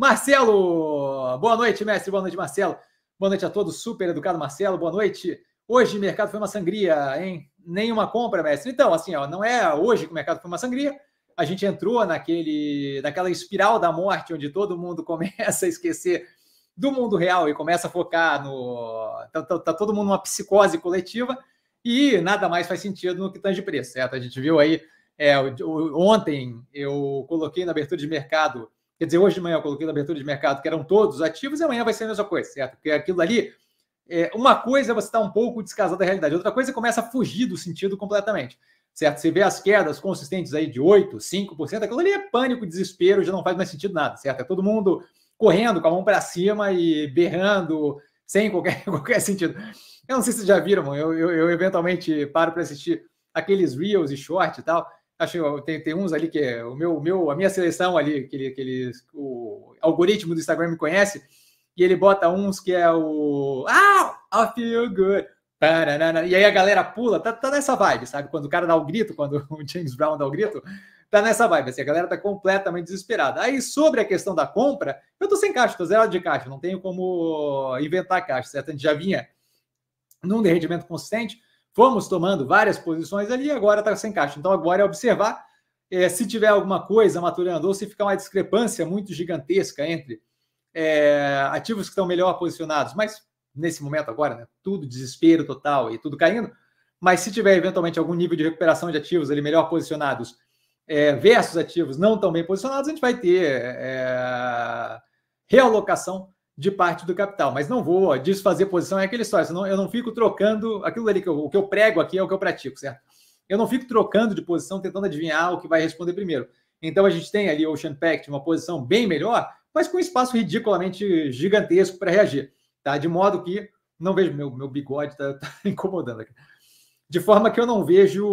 Marcelo, boa noite, mestre. Boa noite, Marcelo. Boa noite a todos. Super educado, Marcelo. Boa noite. Hoje o mercado foi uma sangria, hein? Nenhuma compra, mestre. Então, assim, ó, não é hoje que o mercado foi uma sangria. A gente entrou naquele, naquela espiral da morte, onde todo mundo começa a esquecer do mundo real e começa a focar no. Está tá, tá todo mundo numa psicose coletiva e nada mais faz sentido no que tange preço, certo? A gente viu aí. É, ontem eu coloquei na abertura de mercado Quer dizer, hoje de manhã eu coloquei na abertura de mercado que eram todos ativos e amanhã vai ser a mesma coisa, certo? Porque aquilo ali, é, uma coisa é você está um pouco descasado da realidade, outra coisa é começa a fugir do sentido completamente, certo? Você vê as quedas consistentes aí de 8%, 5%, aquilo ali é pânico, desespero, já não faz mais sentido nada, certo? É todo mundo correndo com a mão para cima e berrando, sem qualquer, qualquer sentido. Eu não sei se vocês já viram, eu, eu, eu eventualmente paro para assistir aqueles reels e short e tal, Acho tem, tem uns ali que é o meu, meu, a minha seleção ali, que, ele, que ele, o algoritmo do Instagram me conhece, e ele bota uns que é o. Ah, I feel good. E aí a galera pula, tá, tá nessa vibe, sabe? Quando o cara dá o grito, quando o James Brown dá o grito, tá nessa vibe. Assim, a galera tá completamente desesperada. Aí sobre a questão da compra, eu tô sem caixa, tô zero de caixa, não tenho como inventar caixa, certo? A gente já vinha num rendimento consistente, fomos tomando várias posições ali e agora está sem caixa. Então agora é observar é, se tiver alguma coisa maturando ou se ficar uma discrepância muito gigantesca entre é, ativos que estão melhor posicionados, mas nesse momento agora, né, tudo desespero total e tudo caindo, mas se tiver eventualmente algum nível de recuperação de ativos ali melhor posicionados é, versus ativos não tão bem posicionados, a gente vai ter realocação de parte do capital. Mas não vou desfazer posição, é aquele história. Senão eu não fico trocando aquilo ali que eu, o que eu prego aqui é o que eu pratico, certo? Eu não fico trocando de posição, tentando adivinhar o que vai responder primeiro. Então a gente tem ali o Ocean Pact, uma posição bem melhor, mas com espaço ridiculamente gigantesco para reagir, tá? De modo que não vejo meu, meu bigode está tá incomodando aqui. De forma que eu não vejo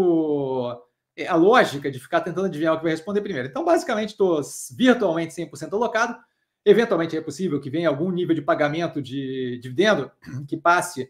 eh, a lógica de ficar tentando adivinhar o que vai responder primeiro. Então, basicamente, estou virtualmente 100% alocado, Eventualmente é possível que venha algum nível de pagamento de dividendo que passe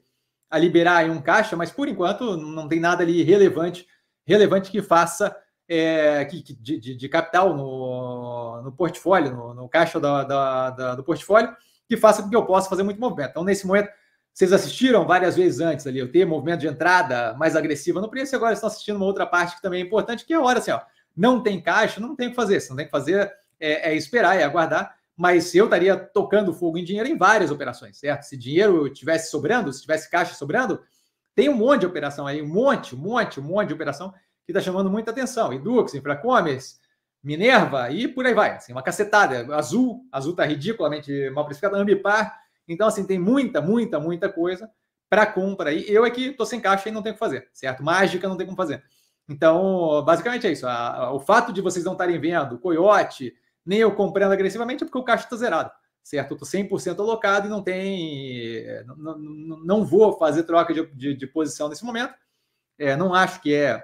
a liberar em um caixa, mas por enquanto não tem nada ali relevante, relevante que faça é, que, de, de, de, capital no, no portfólio, no, no caixa da, da, da, do portfólio, que faça com que eu possa fazer muito movimento. Então, nesse momento, vocês assistiram várias vezes antes ali, eu ter movimento de entrada mais agressiva no preço, e agora estão assistindo uma outra parte que também é importante, que é a hora assim, ó, não tem caixa, não tem o que fazer, Se não tem que fazer é, é esperar e é aguardar mas eu estaria tocando fogo em dinheiro em várias operações, certo? Se dinheiro tivesse sobrando, se tivesse caixa sobrando, tem um monte de operação aí, um monte, um monte, um monte de operação que está chamando muita atenção. Edux, Infracommerce, Minerva e por aí vai. Assim, uma cacetada. Azul, Azul está ridiculamente mal precificada, Ambipar. Então, assim, tem muita, muita, muita coisa para compra aí. Eu é que estou sem caixa e não tenho o que fazer, certo? Mágica não tem como fazer. Então, basicamente é isso. o fato de vocês não estarem vendo Coyote, nem eu comprando agressivamente, é porque o caixa está zerado, certo? Eu estou 100% alocado e não tem. É, não, não, não vou fazer troca de, de, de posição nesse momento. É, não acho que é.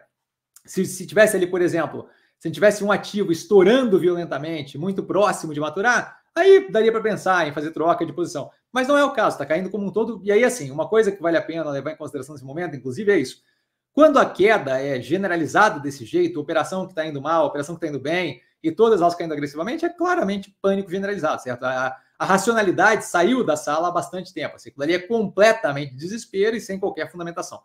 Se, se tivesse ali, por exemplo, se tivesse um ativo estourando violentamente, muito próximo de maturar, aí daria para pensar em fazer troca de posição. Mas não é o caso, está caindo como um todo. E aí, assim, uma coisa que vale a pena levar em consideração nesse momento, inclusive, é isso. Quando a queda é generalizada desse jeito, operação que está indo mal, operação que está indo bem, e todas elas caindo agressivamente, é claramente pânico generalizado, certo? A, a racionalidade saiu da sala há bastante tempo. Assim, aquilo ali é completamente desespero e sem qualquer fundamentação.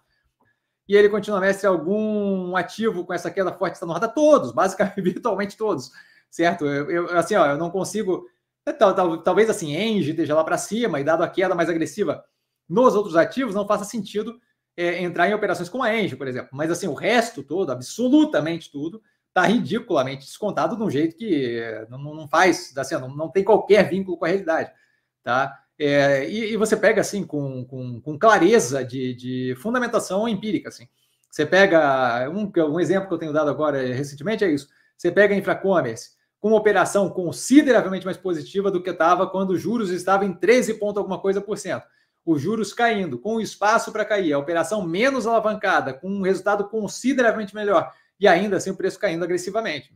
E ele continua, mestre, algum ativo com essa queda forte está no radar? Todos, basicamente, virtualmente todos, certo? Eu, eu, assim, ó, eu não consigo... É, tal, tal, talvez, assim, Engie esteja lá para cima e dado a queda mais agressiva nos outros ativos, não faça sentido é, entrar em operações com a Engie, por exemplo. Mas, assim, o resto todo, absolutamente tudo, está ridiculamente descontado de um jeito que eh, não, não faz, assim, não, não tem qualquer vínculo com a realidade. Tá? É, e, e, você pega assim com, com, com clareza de, de, fundamentação empírica. Assim. Você pega um, um exemplo que eu tenho dado agora recentemente é isso. Você pega a Infracommerce com uma operação consideravelmente mais positiva do que estava quando os juros estavam em 13 ponto alguma coisa por cento. Os juros caindo, com espaço para cair, a operação menos alavancada, com um resultado consideravelmente melhor e ainda assim o preço caindo agressivamente.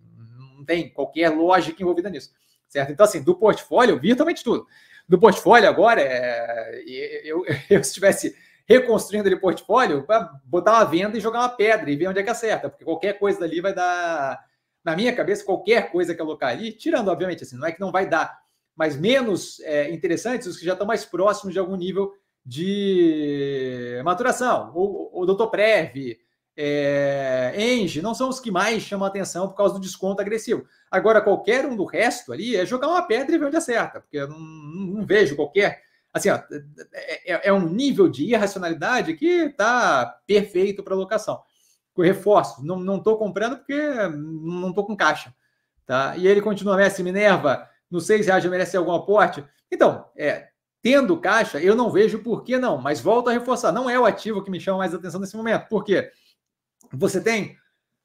Não tem qualquer lógica envolvida nisso, certo? Então, assim, do portfólio, virtualmente tudo. Do portfólio agora, é, eu, eu, eu se estivesse reconstruindo ele portfólio, botar uma venda e jogar uma pedra e ver onde é que acerta, porque qualquer coisa dali vai dar. Na minha cabeça, qualquer coisa que alocar ali, tirando, obviamente, assim, não é que não vai dar, mas menos é, interessantes, os que já estão mais próximos de algum nível de maturação. O, o Doutor Preve, é, não são os que mais chamam atenção por causa do desconto agressivo. Agora, qualquer um do resto ali é jogar uma pedra e ver onde acerta, porque eu não, não vejo qualquer. Assim, ó, é, é, é, um nível de irracionalidade que está perfeito para locação. Eu reforço, não estou comprando porque não estou com caixa. Tá? E ele continua, Messi Minerva, não sei se já merece algum aporte. Então, é, tendo caixa, eu não vejo por que não, mas volto a reforçar, não é o ativo que me chama mais atenção nesse momento. Por quê? Porque você tem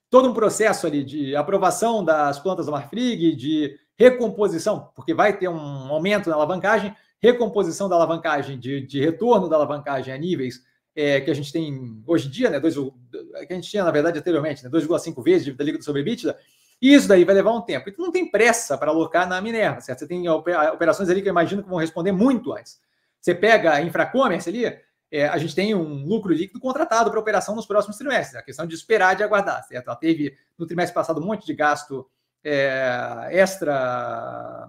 todo um processo ali de aprovação das plantas da Marfrig, de recomposição, porque vai ter um aumento na alavancagem, recomposição da alavancagem, de, de retorno da alavancagem a níveis é, que a gente tem hoje em dia, né, dois, que a gente tinha, na verdade, anteriormente, né, 2,5 vezes dívida líquida sobre EBITDA, e isso daí vai levar um tempo. Então não tem pressa para alocar na Minerva, certo? Você tem operações ali que eu imagino que vão responder muito antes. Você pega a Infracommerce ali, é, a gente tem um lucro líquido contratado para operação nos próximos trimestres. a questão de esperar, de aguardar, certo? Ela teve, no trimestre passado, um monte de gasto é, extra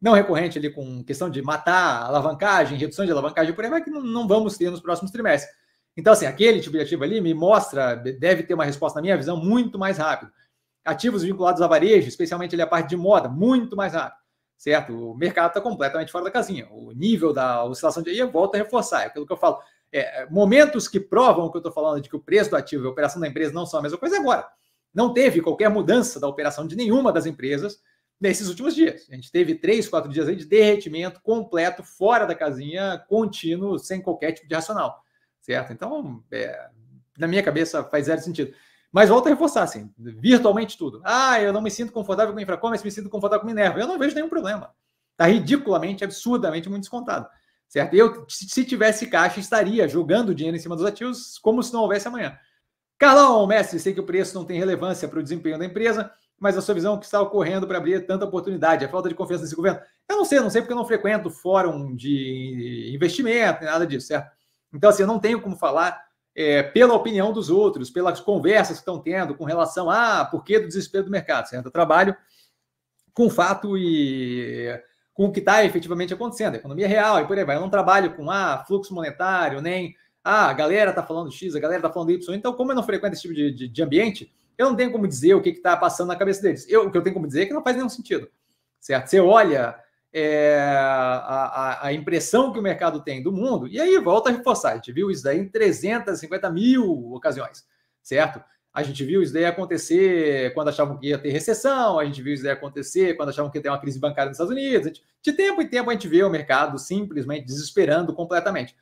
não recorrente ali com questão de matar alavancagem, redução de alavancagem, por aí vai que não, não vamos ter nos próximos trimestres. Então, assim, aquele tipo de ativo ali me mostra, deve ter uma resposta, na minha visão, muito mais rápido. Ativos vinculados a varejo, especialmente ali a parte de moda, muito mais rápido certo? O mercado está completamente fora da casinha. O nível da oscilação de. E volta a reforçar, é aquilo que eu falo. É, é momentos que provam o que eu estou falando de que o preço do ativo e a operação da empresa não são a mesma coisa é agora. Não teve qualquer mudança da operação de nenhuma das empresas nesses últimos dias. A gente teve três, quatro dias aí de derretimento completo, fora da casinha, contínuo, sem qualquer tipo de racional, certo? Então, é, na minha cabeça faz zero sentido. Mas volta a reforçar, assim, virtualmente tudo. Ah, eu não me sinto confortável com infra, infracommerce, me sinto confortável com Minerva. Eu não vejo nenhum problema. Está ridiculamente, absurdamente muito descontado. Certo? Eu, se tivesse caixa, estaria jogando dinheiro em cima dos ativos como se não houvesse amanhã. Carlão, mestre, sei que o preço não tem relevância para o desempenho da empresa, mas a sua visão que está ocorrendo para abrir tanta oportunidade, a falta de confiança nesse governo. Eu não sei, não sei porque eu não frequento fórum de investimento, nada disso, certo? Então, assim, eu não tenho como falar é, pela opinião dos outros, pelas conversas que estão tendo com relação a ah, por que do desespero do mercado. Você entra trabalho com fato e com o que está efetivamente acontecendo, economia real e por aí vai. Eu não trabalho com ah, fluxo monetário, nem ah, a galera está falando X, a galera está falando Y. Então, como eu não frequento esse tipo de, de, de ambiente, eu não tenho como dizer o que está passando na cabeça deles. Eu, o que eu tenho como dizer é que não faz nenhum sentido, certo? Você olha é, a, a, impressão que o mercado tem do mundo, e aí volta a reforçar. A gente viu isso daí em 350 mil ocasiões, certo? A gente viu isso daí acontecer quando achavam que ia ter recessão, a gente viu isso daí acontecer quando achavam que ia ter uma crise bancária nos Estados Unidos. de tempo em tempo a gente vê o mercado simplesmente desesperando completamente.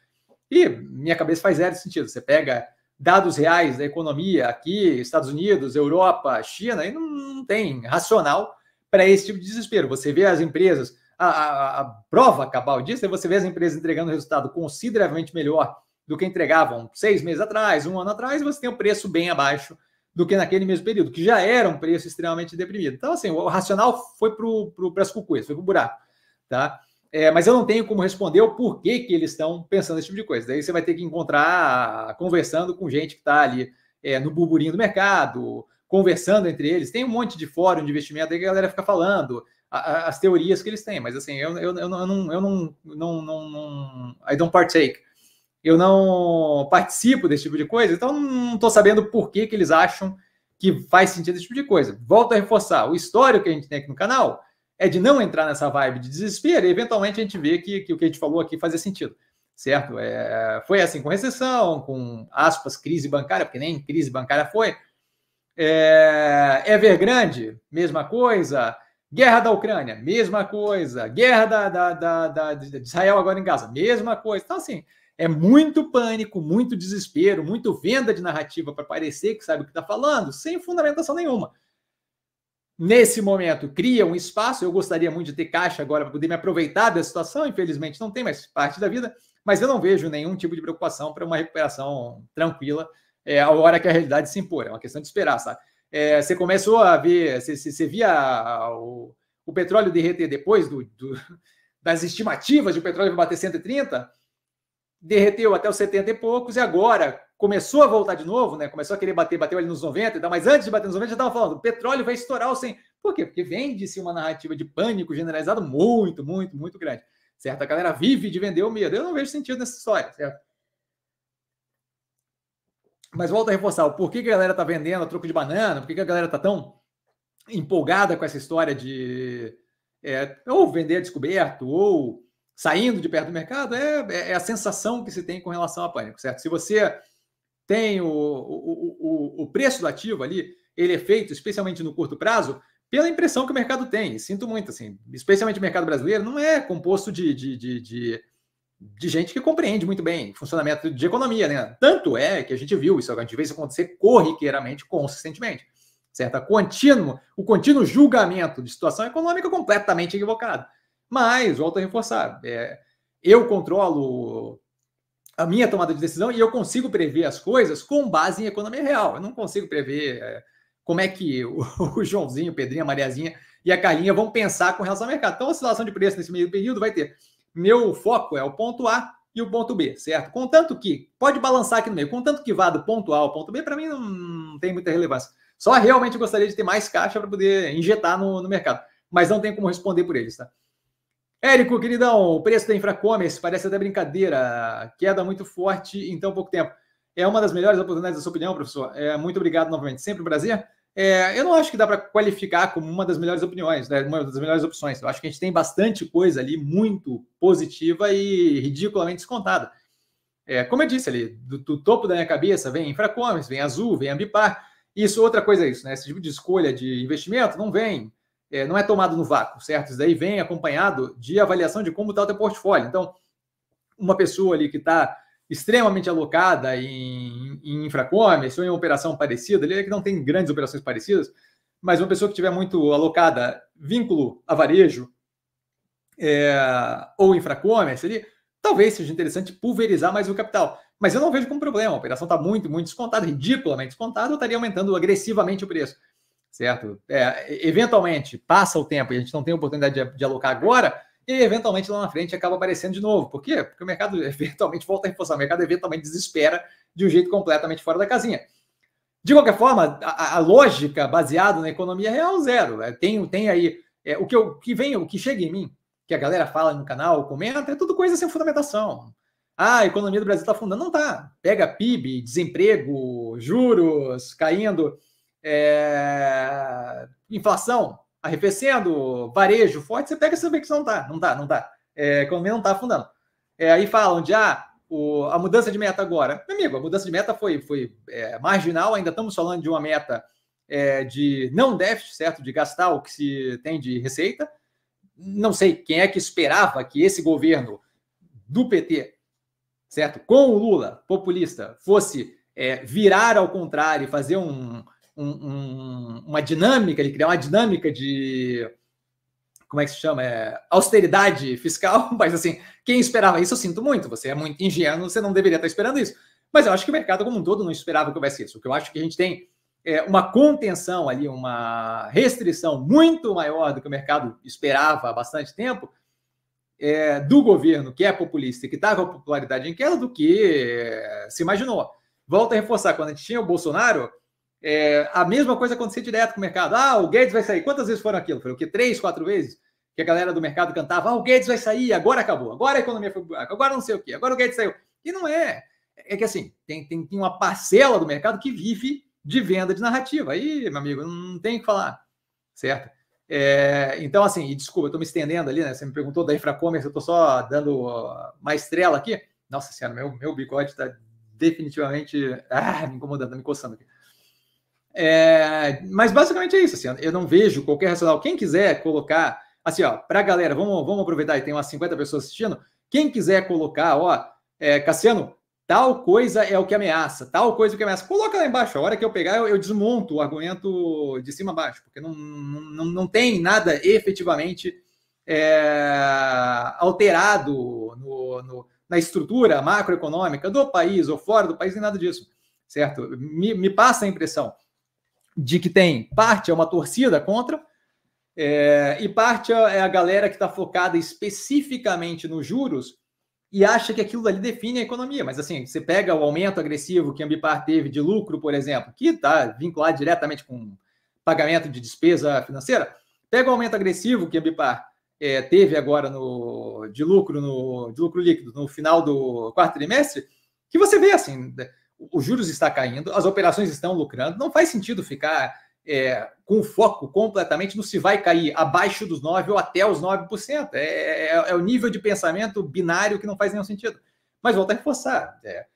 E minha cabeça faz zero sentido. Você pega dados reais da economia aqui, Estados Unidos, Europa, China, e não tem racional para esse tipo de desespero. Você vê as empresas a, a, a prova cabal disso é você ver as empresas entregando resultado consideravelmente melhor do que entregavam seis meses atrás, um ano atrás, e você tem um preço bem abaixo do que naquele mesmo período, que já era um preço extremamente deprimido. Então, assim, o racional foi para as preço foi para o buraco. Tá? É, mas eu não tenho como responder o porquê que eles estão pensando esse tipo de coisa. Daí você vai ter que encontrar ah, conversando com gente que está ali é, no burburinho do mercado, conversando entre eles. Tem um monte de fórum de investimento aí que a galera fica falando as teorias que eles têm, mas assim, eu, eu, eu, não, eu, não, eu não, não, não, não. I don't partake. Eu não participo desse tipo de coisa, então não estou sabendo por que, que eles acham que faz sentido esse tipo de coisa. Volto a reforçar: o histórico que a gente tem aqui no canal é de não entrar nessa vibe de desespero e eventualmente a gente vê que, que o que a gente falou aqui fazia sentido, certo? É, foi assim com recessão, com aspas, crise bancária, porque nem crise bancária foi. É, Evergrande, mesma coisa. Guerra da Ucrânia, mesma coisa. Guerra da, da, da, da, de Israel agora em Gaza, mesma coisa. Então, assim, é muito pânico, muito desespero, muito venda de narrativa para parecer que sabe o que está falando, sem fundamentação nenhuma. Nesse momento, cria um espaço. Eu gostaria muito de ter caixa agora para poder me aproveitar da situação. Infelizmente, não tem mais parte da vida, mas eu não vejo nenhum tipo de preocupação para uma recuperação tranquila é, a hora que a realidade se impor. É uma questão de esperar, sabe? é, você começou a ver, você, você via ah, o, o, petróleo derreter depois do, do, das estimativas de o petróleo bater 130, derreteu até os 70 e poucos, e agora começou a voltar de novo, né? Começou a querer bater, bateu ali nos 90, mas antes de bater nos 90 já estava falando, o petróleo vai estourar o 100. Por quê? Porque vende-se uma narrativa de pânico generalizado muito, muito, muito grande, certo? A galera vive de vender o medo. Eu não vejo sentido nessa história, certo? Mas volta a reforçar o porquê que a galera tá vendendo a troco de banana, por que a galera tá tão empolgada com essa história de é, ou vender descoberto, ou saindo de perto do mercado, é, é, é a sensação que se tem com relação a pânico, certo? Se você tem o, o, o, o preço do ativo ali, ele é feito, especialmente no curto prazo, pela impressão que o mercado tem. Sinto muito, assim, especialmente o mercado brasileiro, não é composto de, de, de, de de gente que compreende muito bem funcionamento de economia, né? Tanto é que a gente viu isso, a gente vê isso acontecer corriqueiramente, consistentemente, certo? Contínuo, o contínuo julgamento de situação econômica completamente equivocado. Mas, volto a reforçar, é, eu controlo a minha tomada de decisão e eu consigo prever as coisas com base em economia real. Eu não consigo prever é, como é que o, o Joãozinho, o Pedrinho, a Mariazinha e a Carlinha vão pensar com relação ao mercado. Então, a oscilação de preço nesse meio período vai ter meu foco é o ponto A e o ponto B, certo? Contanto que, pode balançar aqui no meio, contanto que vá do ponto A ao ponto B, para mim não, tem muita relevância. Só realmente gostaria de ter mais caixa para poder injetar no, no, mercado, mas não tem como responder por eles, tá? Érico, queridão, o preço da Infracommerce parece até brincadeira, queda muito forte em tão pouco tempo. É uma das melhores oportunidades da sua opinião, professor. É, muito obrigado novamente, sempre um prazer. É, eu não acho que dá para qualificar como uma das melhores opiniões, né? uma das melhores opções. Eu acho que a gente tem bastante coisa ali muito positiva e ridiculamente descontada. É, como eu disse ali, do, do topo da minha cabeça vem Infracomes, vem Azul, vem Ambipar. Isso, outra coisa é isso, né? Esse tipo de escolha de investimento não vem, é, não é tomado no vácuo, certo? Isso daí vem acompanhado de avaliação de como está o teu portfólio. Então, uma pessoa ali que está extremamente alocada em, em infracommerce ou em operação parecida, ele é que não tem grandes operações parecidas, mas uma pessoa que tiver muito alocada vínculo a varejo é, ou infracommerce, ele talvez seja interessante pulverizar mais o capital. Mas eu não vejo como problema, a operação está muito, muito descontada, ridiculamente descontada, eu estaria aumentando agressivamente o preço, certo? É, eventualmente, passa o tempo e a gente não tem oportunidade de, de alocar agora, e eventualmente lá na frente acaba aparecendo de novo. Por quê? Porque o mercado eventualmente volta a reforçar, o mercado eventualmente desespera de um jeito completamente fora da casinha. De qualquer forma, a, a lógica baseada na economia real zero. É, tem, tem aí é, o que, eu, que vem, o que chega em mim, que a galera fala no canal, comenta, é tudo coisa sem fundamentação. Ah, a economia do Brasil está fundando. Não está Pega PIB, desemprego, juros caindo, é... inflação arrefecendo, varejo forte, você pega e sabe que não está, não está, não está. É, a economia não está afundando. É, aí falam de ah, o, a mudança de meta agora. Meu amigo, a mudança de meta foi, foi é, marginal, ainda estamos falando de uma meta é, de não déficit, certo? De gastar o que se tem de receita. Não sei quem é que esperava que esse governo do PT, certo? Com o Lula populista, fosse é, virar ao contrário e fazer um, um, uma dinâmica, ele criar uma dinâmica de como é que se chama? É, austeridade fiscal, mas assim, quem esperava isso, eu sinto muito. Você é muito ingênuo, você não deveria estar esperando isso. Mas eu acho que o mercado como um todo não esperava que houvesse isso. O que eu acho que a gente tem é uma contenção ali, uma restrição muito maior do que o mercado esperava há bastante tempo é, do governo que é populista e que tava tá com popularidade em queda do que é, se imaginou. Volto a reforçar, quando a gente tinha o Bolsonaro, é, a mesma coisa acontecer direto com o mercado. Ah, o Guedes vai sair. Quantas vezes foram aquilo? Foi o quê? Três, quatro vezes? Que a galera do mercado cantava: ah, o Guedes vai sair, agora acabou, agora a economia foi buraco, agora não sei o quê, agora o Guedes saiu. E não é. É que assim, tem, tem, tem uma parcela do mercado que vive de venda de narrativa. Aí, meu amigo, não tem o que falar, certo? É, então, assim, desculpa, eu estou me estendendo ali, né? Você me perguntou da Infracommerce, eu estou só dando uma estrela aqui. Nossa Senhora, meu, meu bigode está definitivamente ah, me incomodando, tá me coçando aqui. É, mas basicamente é isso. Assim, eu não vejo qualquer racional. Quem quiser colocar, assim, ó, para a galera, vamos, vamos aproveitar e tem umas 50 pessoas assistindo. Quem quiser colocar, ó, é, Cassiano, tal coisa é o que ameaça, tal coisa é o que ameaça. Coloca lá embaixo. A hora que eu pegar, eu, eu desmonto o argumento de cima a baixo, porque não, não, não tem nada efetivamente é, alterado no, no, na estrutura macroeconômica do país ou fora do país, nem nada disso, certo? Me, me passa a impressão de que tem parte é uma torcida contra é, e parte é, é a galera que está focada especificamente nos juros e acha que aquilo ali define a economia. Mas assim, você pega o aumento agressivo que a Ambipar teve de lucro, por exemplo, que está vinculado diretamente com pagamento de despesa financeira, pega o aumento agressivo que a Ambipar é, teve agora no, de lucro no de lucro líquido no final do quarto trimestre, que você vê assim, os juros está caindo, as operações estão lucrando, não faz sentido ficar é, com foco completamente no se vai cair abaixo dos 9% ou até os 9%. É, é, é o nível de pensamento binário que não faz nenhum sentido. Mas volta a reforçar. É,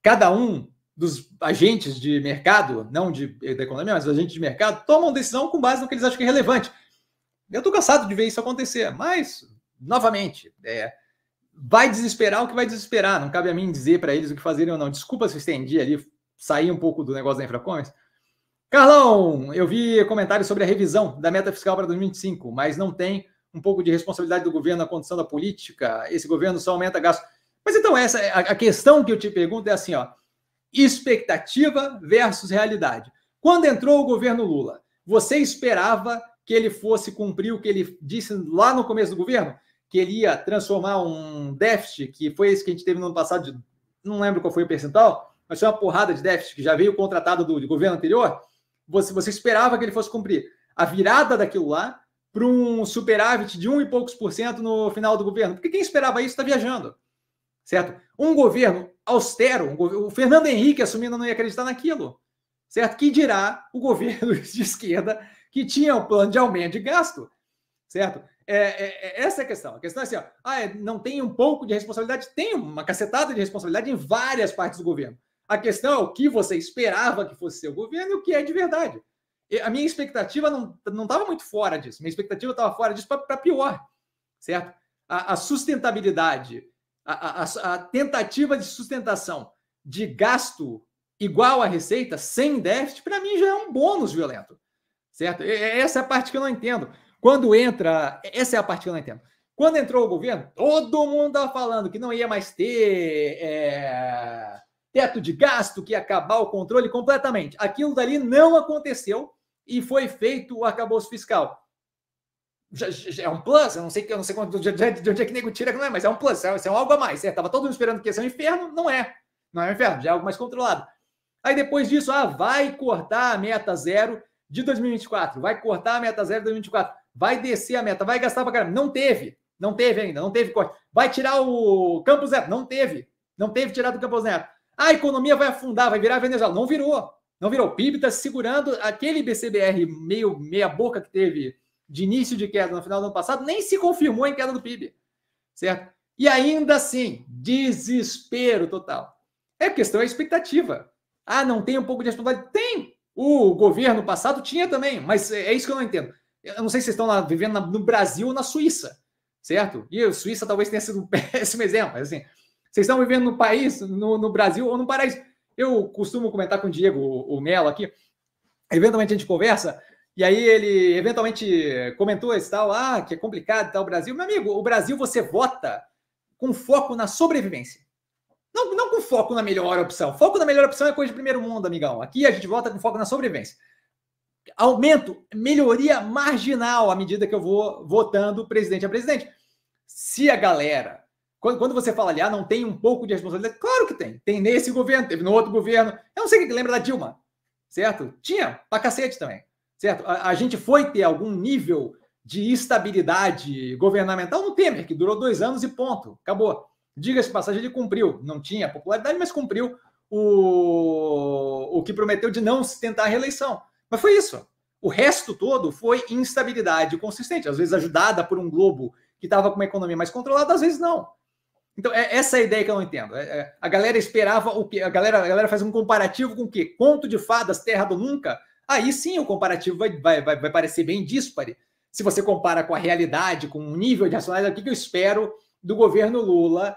cada um dos agentes de mercado, não de, da economia, mas agentes de mercado, tomam decisão com base no que eles acham que é relevante. Eu estou cansado de ver isso acontecer, mas, novamente, é, vai desesperar o que vai desesperar. Não cabe a mim dizer para eles o que fazerem ou não. Desculpa se eu estendi ali, saí um pouco do negócio da Infracommerce. Carlão, eu vi comentários sobre a revisão da meta fiscal para 2025, mas não tem um pouco de responsabilidade do governo na condição da política. Esse governo só aumenta gasto. Mas então essa é a questão que eu te pergunto é assim, ó, expectativa versus realidade. Quando entrou o governo Lula, você esperava que ele fosse cumprir o que ele disse lá no começo do governo? que ele ia transformar um déficit, que foi esse que a gente teve no ano passado, de, não lembro qual foi o percentual, mas foi uma porrada de déficit que já veio contratado do, governo anterior, você, você esperava que ele fosse cumprir. A virada daquilo lá para um superávit de um e poucos por cento no final do governo. Porque quem esperava isso está viajando. Certo? Um governo austero, um o Fernando Henrique assumindo não ia acreditar naquilo. Certo? Que dirá o governo de esquerda que tinha um plano de aumento de gasto. Certo? É, é, é, essa é a questão. A questão é assim: ó, ah, é, não tem um pouco de responsabilidade? Tem uma cacetada de responsabilidade em várias partes do governo. A questão é o que você esperava que fosse seu governo e o que é de verdade. E a minha expectativa não estava muito fora disso. Minha expectativa estava fora disso para pior, certo? A, a sustentabilidade, a, a, a tentativa de sustentação de gasto igual à receita, sem déficit, para mim já é um bônus violento, certo? E, essa é a parte que eu não entendo. Quando entra, essa é a parte que eu não entendo. Quando entrou o governo, todo mundo estava falando que não ia mais ter é, teto de gasto, que ia acabar o controle completamente. Aquilo dali não aconteceu e foi feito o arcabouço fiscal. Já, já, é um plus, eu não sei, eu não sei quanto, de, de onde é que nego tira, não é, mas é um plus, é, é um algo a mais. Estava é, todo mundo esperando que ia ser um inferno, não é. Não é um inferno, já é algo mais controlado. Aí depois disso, ah, vai cortar a meta zero de 2024, vai cortar a meta zero de 2024 vai descer a meta, vai gastar para caramba. Não teve, não teve ainda, não teve corte. Vai tirar o Campos Neto, não teve, não teve tirado o Campos Neto. A economia vai afundar, vai virar Venezuela. Não virou, não virou. O PIB está segurando aquele BCBR meio meia boca que teve de início de queda no final do ano passado, nem se confirmou em queda do PIB, certo? E ainda assim, desespero total. É questão, é expectativa. Ah, não tem um pouco de responsabilidade? Tem! O governo passado tinha também, mas é, é isso que eu não entendo. Eu não sei se vocês estão lá vivendo na, no Brasil ou na Suíça, certo? E a Suíça talvez tenha sido um péssimo exemplo, mas assim, vocês estão vivendo no país, no, no Brasil ou no paraíso. Eu costumo comentar com o Diego, o, o Melo aqui, eventualmente a gente conversa, e aí ele eventualmente comentou esse tal, ah, que é complicado tal o Brasil. Meu amigo, o Brasil você vota com foco na sobrevivência. Não, não com foco na melhor opção. Foco na melhor opção é coisa de primeiro mundo, amigão. Aqui a gente vota com foco na sobrevivência aumento, melhoria marginal à medida que eu vou votando presidente a presidente. Se a galera. Quando, quando você fala ali, ah, não tem um pouco de responsabilidade, claro que tem. Tem nesse governo, teve no outro governo. Eu não sei quem lembra da Dilma, certo? Tinha, pra cacete também, certo? A, a gente foi ter algum nível de estabilidade governamental no Temer, que durou dois anos e ponto, acabou. Diga-se passagem, ele cumpriu. Não tinha popularidade, mas cumpriu o, o que prometeu de não se tentar a reeleição. Mas foi isso. O resto todo foi instabilidade consistente, às vezes ajudada por um globo que estava com uma economia mais controlada, às vezes não. Então, é essa é a ideia que eu não entendo. É, é, a galera esperava o que? A galera, a galera faz um comparativo com o quê? Conto de fadas, terra do nunca? Aí sim o comparativo vai, vai, vai, vai parecer bem díspare. Se você compara com a realidade, com o um nível de racionalidade, é o que eu espero do governo Lula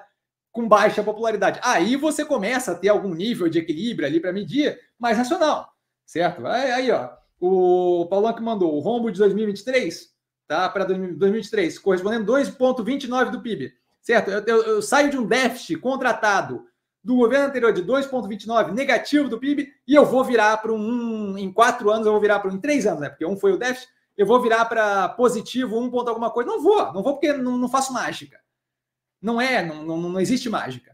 com baixa popularidade? Aí você começa a ter algum nível de equilíbrio ali para medir mais racional certo? Aí, aí ó, o Paulão que mandou o rombo de 2023, tá? Para 2023, correspondendo 2,29 do PIB, certo? Eu, eu, eu, saio de um déficit contratado do governo anterior de 2,29 negativo do PIB e eu vou virar para um, em quatro anos, eu vou virar para um, em três anos, né? Porque um foi o déficit, eu vou virar para positivo, um ponto alguma coisa. Não vou, não vou porque não, não faço mágica. Não é, não, não, não existe mágica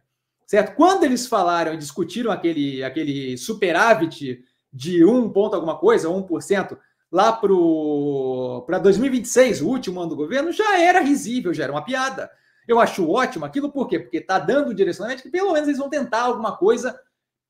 certo? Quando eles falaram e discutiram aquele, aquele superávit de um ponto alguma coisa, 1%, lá para 2026, o último ano do governo, já era risível, já era uma piada. Eu acho ótimo aquilo, por quê? Porque está dando direcionamento que pelo menos eles vão tentar alguma coisa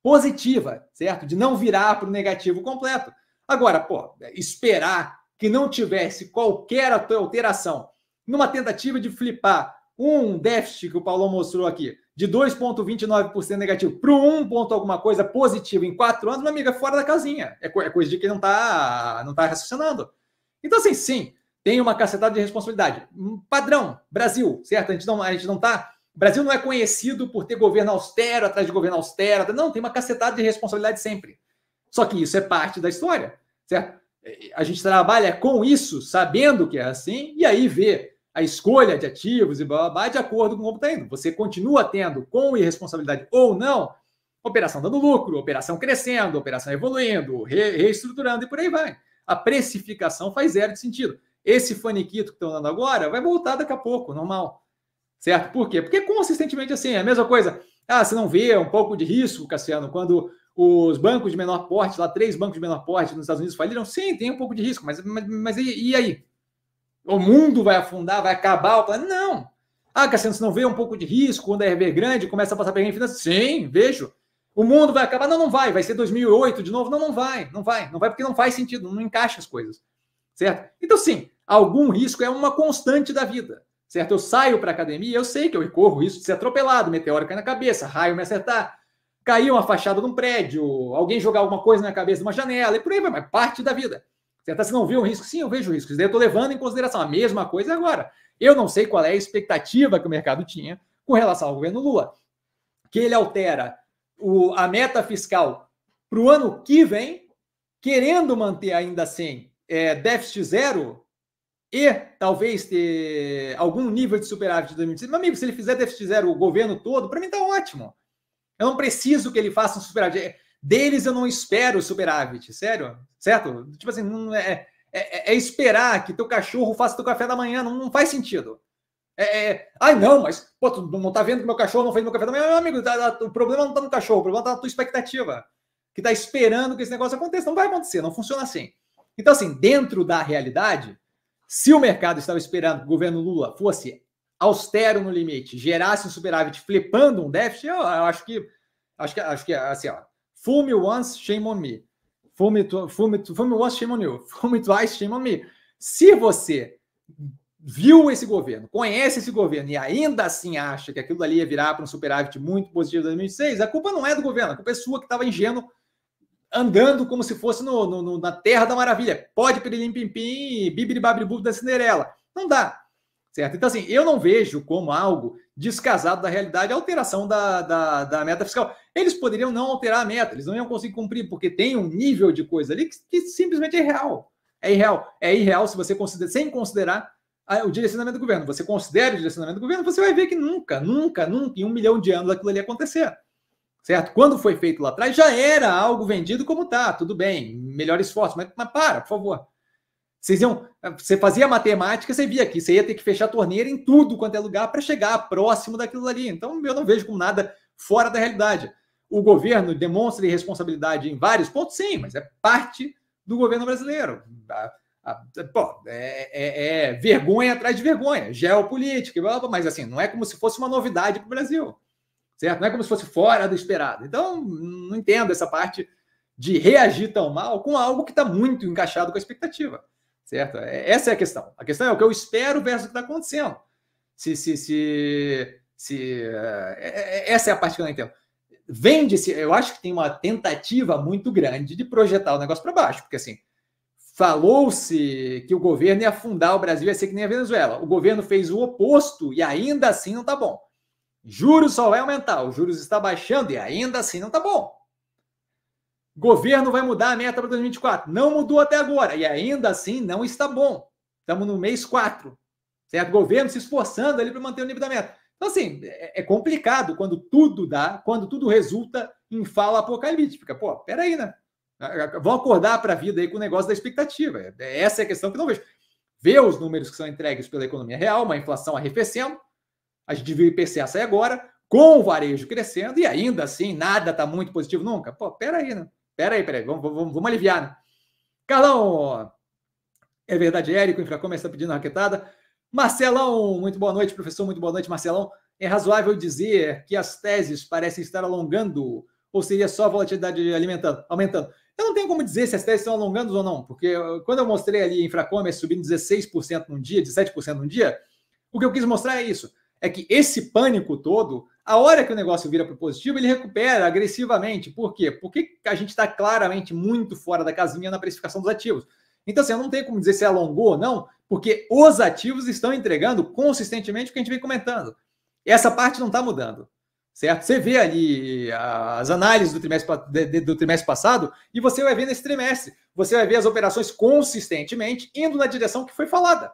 positiva, certo? De não virar para o negativo completo. Agora, pô, esperar que não tivesse qualquer alteração numa tentativa de flipar um déficit que o Paulo mostrou aqui de 2,29% negativo para um ponto alguma coisa positivo em quatro anos, uma amiga, fora da casinha. É, é coisa de que não está não tá raciocinando. Então, assim, sim, tem uma cacetada de responsabilidade. Hum, padrão, Brasil, certo? A gente não, a gente não tá, Brasil não é conhecido por ter governo austero atrás de governo austero. Não, tem uma cacetada de responsabilidade sempre. Só que isso é parte da história, certo? É, a gente trabalha com isso, sabendo que é assim, e aí vê a escolha de ativos e blá, blá, blá de acordo com como está indo. Você continua tendo, com irresponsabilidade ou não, operação dando lucro, operação crescendo, operação evoluindo, re reestruturando e por aí vai. A precificação faz zero de sentido. Esse faniquito que estão dando agora vai voltar daqui a pouco, normal. Certo? Por quê? Porque consistentemente assim, é a mesma coisa. Ah, você não vê um pouco de risco, Cassiano, quando os bancos de menor porte, lá três bancos de menor porte nos Estados Unidos faliram? Sim, tem um pouco de risco, mas, mas, mas e, e aí? o mundo vai afundar, vai acabar o Não. Ah, Cassiano, você não vê um pouco de risco quando a é RB grande começa a passar perrengue financeiro? Sim, vejo. O mundo vai acabar? Não, não vai. Vai ser 2008 de novo? Não, não vai. Não vai. Não vai porque não faz sentido, não encaixa as coisas. Certo? Então, sim, algum risco é uma constante da vida. Certo? Eu saio para academia, eu sei que eu corro risco de ser atropelado, meteoro cair na cabeça, raio me acertar, cair uma fachada de um prédio, alguém jogar alguma coisa na cabeça de uma janela, e por aí vai, mas parte da vida. Você até se assim, não viu o risco? Sim, eu vejo riscos. Daí eu estou levando em consideração a mesma coisa agora. Eu não sei qual é a expectativa que o mercado tinha com relação ao governo Lula. Que ele altera o, a meta fiscal para o ano que vem, querendo manter ainda assim é, déficit zero e talvez ter algum nível de superávit de 2025. Mas, amigo, se ele fizer déficit zero o governo todo, para mim está ótimo. Eu não preciso que ele faça um superávit. Deles eu não espero superávit, sério, certo? Tipo assim, não é, é, é, é esperar que teu cachorro faça teu café da manhã, não, não faz sentido. É, é, é, ai, não, mas pô, tu não tá vendo que meu cachorro não fez meu café da manhã? Meu amigo, tá, tá, o problema não tá no cachorro, o problema tá na tua expectativa, que tá esperando que esse negócio aconteça. Não vai acontecer, não funciona assim. Então, assim, dentro da realidade, se o mercado estava esperando que o governo Lula fosse austero no limite, gerasse um superávit flipando um déficit, eu, eu acho que acho que acho que assim, ó, Fool me once, shame on me. Fool me, fool me, fool me once, shame on you. Fool me twice, shame on me. Se você viu esse governo, conhece esse governo e ainda assim acha que aquilo ali ia virar para um superávit muito positivo em 2006, a culpa não é do governo, a culpa é sua que estava ingênuo andando como se fosse no, no, no, na Terra da Maravilha. Pode pirilim limpim pim, bibiri babribu da Cinderela. Não dá. Certo? Então, assim, eu não vejo como algo descasado da realidade a alteração da, da, da, meta fiscal. Eles poderiam não alterar a meta, eles não iam conseguir cumprir, porque tem um nível de coisa ali que, que simplesmente é irreal. É irreal. É irreal se você considera, sem considerar a, ah, o direcionamento do governo. Você considera o direcionamento do governo, você vai ver que nunca, nunca, nunca, em um milhão de anos aquilo ali acontecer. Certo? Quando foi feito lá atrás, já era algo vendido como tá, tudo bem, melhor esforço, mas, mas para, por favor. Vocês iam, você fazia matemática, você via que você ia ter que fechar a torneira em tudo quanto é lugar para chegar próximo daquilo ali. Então, eu não vejo como nada fora da realidade. O governo demonstra irresponsabilidade em vários pontos, sim, mas é parte do governo brasileiro. é, é, é, vergonha atrás de vergonha, geopolítica, mas assim, não é como se fosse uma novidade para o Brasil, certo? Não é como se fosse fora do esperado. Então, não entendo essa parte de reagir tão mal com algo que está muito encaixado com a expectativa certo? É, essa é a questão. A questão é o que eu espero versus o que está acontecendo. Se, se, se, se uh, essa é a parte que eu não entendo. Vende-se, eu acho que tem uma tentativa muito grande de projetar o negócio para baixo, porque assim, falou-se que o governo ia afundar o Brasil, ia ser que nem a Venezuela. O governo fez o oposto e ainda assim não está bom. Juros só vai aumentar, o juros está baixando e ainda assim não está bom. Governo vai mudar a meta para 2024. Não mudou até agora. E ainda assim não está bom. Estamos no mês 4. Certo? Governo se esforçando ali para manter o nível da meta. Então, assim, é, é complicado quando tudo dá, quando tudo resulta em fala apocalíptica. Pô, peraí, né? Vão acordar para a vida aí com o negócio da expectativa. É, essa é a questão que eu não vejo. Ver os números que são entregues pela economia real, uma inflação arrefecendo, a gente viu o IPCA sair agora, com o varejo crescendo, e ainda assim nada está muito positivo nunca. Pô, peraí, né? Peraí, peraí, vamos, vamos, vamos aliviar. Né? Carlão, é verdade, Érico, Infracom está pedindo raquetada. Marcelão, muito boa noite, professor, muito boa noite, Marcelão. É razoável dizer que as teses parecem estar alongando, ou seria só a volatilidade alimentando, aumentando? Eu não tenho como dizer se as teses estão alongando ou não, porque quando eu mostrei ali Infracommerce é subindo 16% num dia, 17% num dia, o que eu quis mostrar é isso, é que esse pânico todo a hora que o negócio vira para o positivo, ele recupera agressivamente. Por quê? Porque a gente está claramente muito fora da casinha na precificação dos ativos. Então, assim, eu não tenho como dizer se alongou ou não, porque os ativos estão entregando consistentemente o que a gente vem comentando. Essa parte não está mudando certo? Você vê ali as análises do trimestre, do trimestre passado e você vai ver nesse trimestre. Você vai ver as operações consistentemente indo na direção que foi falada.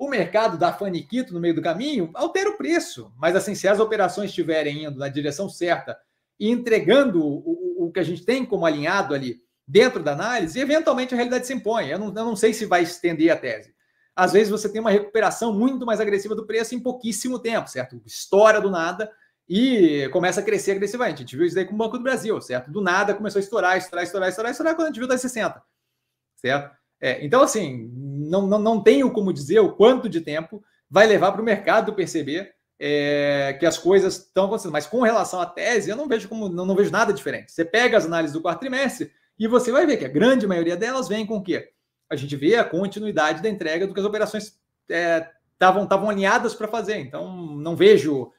O mercado dá faniquito no meio do caminho, altera o preço. Mas, assim, se as operações estiverem indo na direção certa e entregando o, o, que a gente tem como alinhado ali dentro da análise, eventualmente a realidade se impõe. Eu não, eu não sei se vai estender a tese. Às vezes você tem uma recuperação muito mais agressiva do preço em pouquíssimo tempo, certo? Estoura do nada e começa a crescer agressivamente. A gente viu isso daí com o Banco do Brasil, certo? Do nada começou a estourar, estourar, estourar, estourar, estourar quando a gente viu das 60, certo? É, então, assim, não, não, não tenho como dizer o quanto de tempo vai levar para o mercado perceber é, que as coisas estão acontecendo. Mas com relação à tese, eu não vejo como não, não, vejo nada diferente. Você pega as análises do quarto trimestre e você vai ver que a grande maioria delas vem com o quê? A gente vê a continuidade da entrega do que as operações estavam é, estavam alinhadas para fazer. Então, não vejo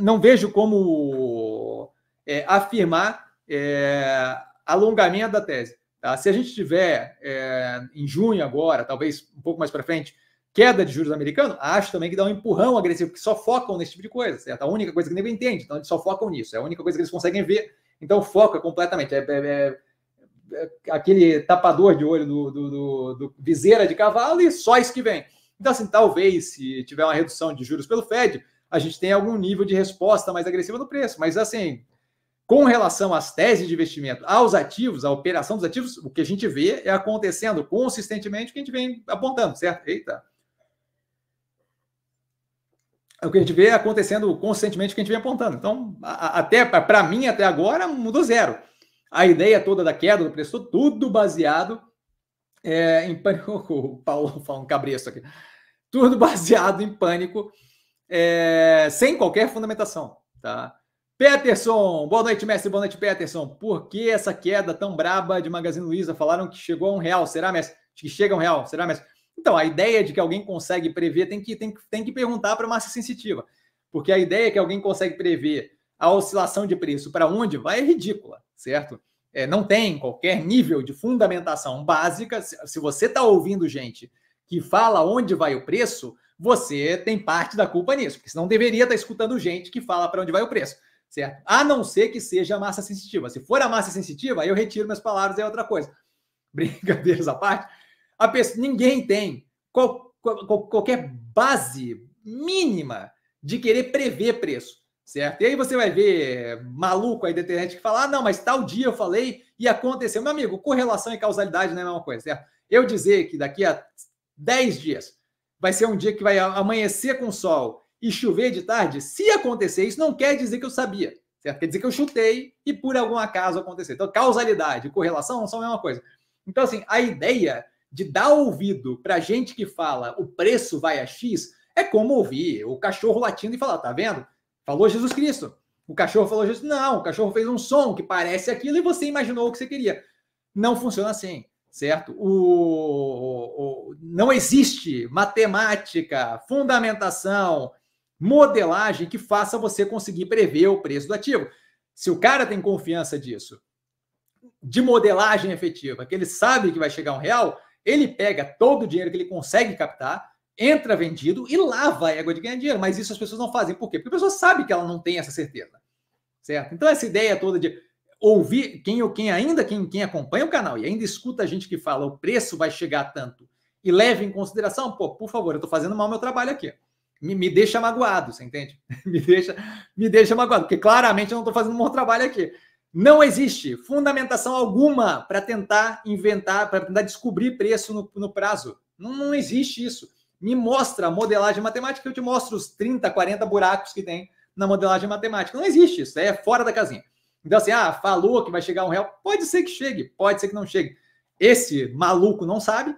não, vejo como é, afirmar é, alongamento da tese. Tá? Se a gente tiver é, em junho agora, talvez um pouco mais para frente, queda de juros americano, acho também que dá um empurrão agressivo, porque só focam nesse tipo de coisa, certo? A única coisa que ninguém entende, então eles só focam nisso, é a única coisa que eles conseguem ver, então foca completamente. É, é, é, é aquele tapador de olho do, do, do, do, viseira de cavalo e só isso que vem. Então, assim, talvez se tiver uma redução de juros pelo Fed, a gente tenha algum nível de resposta mais agressiva no preço, mas assim, com relação às teses de investimento, aos ativos, à operação dos ativos, o que a gente vê é acontecendo consistentemente o que a gente vem apontando, certo? Eita! É o que a gente vê é acontecendo consistentemente o que a gente vem apontando. Então, até para mim, até agora, mudou zero. A ideia toda da queda do preço, tudo baseado é, em pânico. O Paulo fala um cabresto aqui. Tudo baseado em pânico, é, sem qualquer fundamentação, tá? Peterson, boa noite, mestre, boa noite, Peterson. Por que essa queda tão braba de Magazine Luiza? Falaram que chegou a um real, será, mestre? Que chega a um real, será, mestre? Então, a ideia de que alguém consegue prever tem que, tem, tem que perguntar para a massa sensitiva, porque a ideia que alguém consegue prever a oscilação de preço para onde vai é ridícula, certo? É, não tem qualquer nível de fundamentação básica. Se, se você está ouvindo gente que fala onde vai o preço, você tem parte da culpa nisso, porque senão deveria estar tá escutando gente que fala para onde vai o preço certo? A não ser que seja massa sensitiva. Se for a massa sensitiva, eu retiro minhas palavras, é outra coisa. Brincadeiras à parte, a pessoa, ninguém tem qual, qual, qualquer base mínima de querer prever preço, certo? E aí você vai ver maluco aí da internet que fala, ah, não, mas tal dia eu falei e aconteceu. Meu amigo, correlação e causalidade não é a mesma coisa, certo? Eu dizer que daqui a 10 dias vai ser um dia que vai amanhecer com sol e chover de tarde, se acontecer, isso não quer dizer que eu sabia. Certo? Quer dizer que eu chutei e por algum acaso aconteceu. Então, causalidade e correlação são a mesma coisa. Então, assim, a ideia de dar ouvido para gente que fala o preço vai a X é como ouvir o cachorro latindo e falar, tá vendo? Falou Jesus Cristo. O cachorro falou Jesus. Não, o cachorro fez um som que parece aquilo e você imaginou o que você queria. Não funciona assim, certo? O, o, o não existe matemática, fundamentação, modelagem que faça você conseguir prever o preço do ativo. Se o cara tem confiança disso, de modelagem efetiva, que ele sabe que vai chegar um real, ele pega todo o dinheiro que ele consegue captar, entra vendido e lava a égua de ganhar dinheiro. Mas isso as pessoas não fazem. Por quê? Porque a pessoa sabe que ela não tem essa certeza. Certo? Então, essa ideia toda de ouvir quem ou quem ainda, quem, quem acompanha o canal e ainda escuta a gente que fala o preço vai chegar tanto e leve em consideração, pô, por favor, eu estou fazendo mal meu trabalho aqui me, me deixa magoado, você entende? me, deixa, me deixa magoado, porque claramente eu não estou fazendo um bom trabalho aqui. Não existe fundamentação alguma para tentar inventar, para tentar descobrir preço no, no prazo. Não, não, existe isso. Me mostra a modelagem matemática, eu te mostro os 30, 40 buracos que tem na modelagem matemática. Não existe isso, é fora da casinha. Então, assim, ah, falou que vai chegar um real. Pode ser que chegue, pode ser que não chegue. Esse maluco não sabe,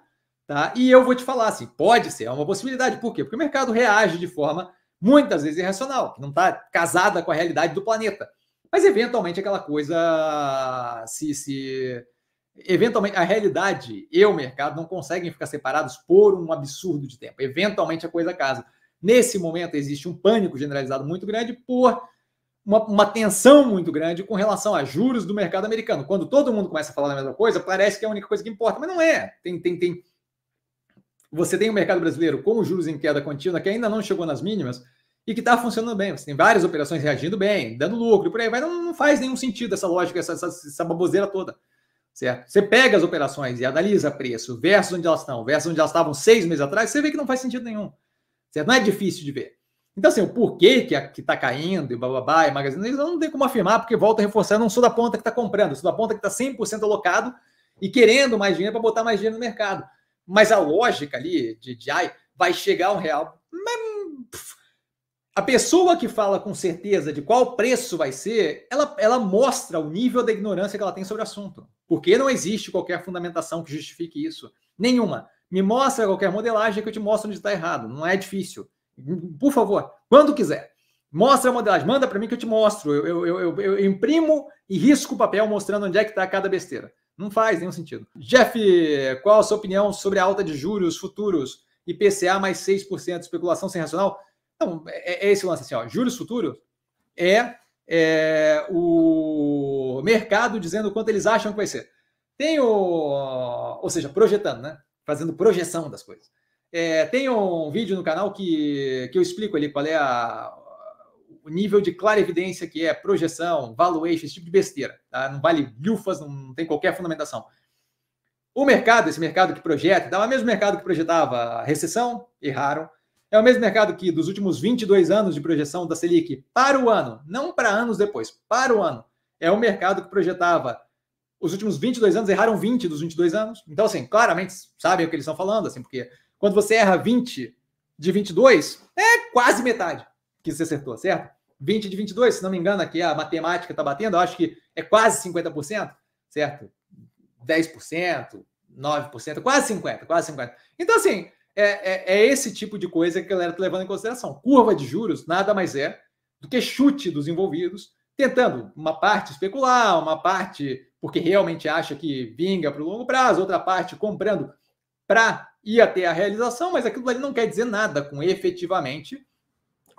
Tá? E eu vou te falar assim, pode ser, é uma possibilidade. Por quê? Porque o mercado reage de forma muitas vezes irracional, que não está casada com a realidade do planeta. Mas eventualmente aquela coisa se, se eventualmente a realidade e o mercado não conseguem ficar separados por um absurdo de tempo. Eventualmente a coisa casa. Nesse momento existe um pânico generalizado muito grande por uma, uma, tensão muito grande com relação a juros do mercado americano. Quando todo mundo começa a falar da mesma coisa, parece que é a única coisa que importa, mas não é. Tem, tem, tem você tem o um mercado brasileiro com juros em queda contínua, que ainda não chegou nas mínimas, e que está funcionando bem. Você tem várias operações reagindo bem, dando lucro, por aí vai. Não, não faz nenhum sentido essa lógica, essa, essa, essa, baboseira toda. Certo? Você pega as operações e analisa preço versus onde elas estão, versus onde elas estavam seis meses atrás, você vê que não faz sentido nenhum. Certo? Não é difícil de ver. Então, assim, o porquê que está caindo e bababá e magazine, não tem como afirmar, porque volta a reforçar, eu não sou da ponta que está comprando, sou da ponta que está 100% alocado e querendo mais dinheiro para botar mais dinheiro no mercado mas a lógica ali de, ai, vai chegar um real. a pessoa que fala com certeza de qual preço vai ser, ela, ela mostra o nível da ignorância que ela tem sobre o assunto. Porque não existe qualquer fundamentação que justifique isso. Nenhuma. Me mostra qualquer modelagem que eu te mostro onde está errado. Não é difícil. Por favor, quando quiser. Mostra a modelagem, manda para mim que eu te mostro. Eu, eu, eu, eu, imprimo e risco o papel mostrando onde é que está cada besteira. Não faz nenhum sentido. Jeff, qual a sua opinião sobre a alta de juros futuros? IPCA mais 6%, especulação sem racional? Então, é, é esse lance assim, ó. Juros futuros é, é, o mercado dizendo quanto eles acham que vai ser. Tem o. Ou seja, projetando, né? Fazendo projeção das coisas. É, tem um vídeo no canal que, que eu explico ali qual é a, o nível de clara evidência que é projeção, valuation, esse tipo de besteira. Tá? Não vale lufas, não tem qualquer fundamentação. O mercado, esse mercado que projeta, é o mesmo mercado que projetava a recessão, erraram. É o mesmo mercado que dos últimos 22 anos de projeção da Selic para o ano, não para anos depois, para o ano. É o mercado que projetava os últimos 22 anos, erraram 20 dos 22 anos. Então, assim, claramente sabem o que eles estão falando, assim, porque quando você erra 20 de 22, é quase metade que você acertou, certo? 20 de 22, se não me engano, aqui a matemática está batendo, eu acho que é quase 50%, certo? 10%, 9%, quase 50%, quase 50%. Então, assim, é, é, é esse tipo de coisa que a galera está levando em consideração. Curva de juros nada mais é do que chute dos envolvidos, tentando uma parte especular, uma parte porque realmente acha que vinga para o longo prazo, outra parte comprando para ir até a realização, mas aquilo ali não quer dizer nada com efetivamente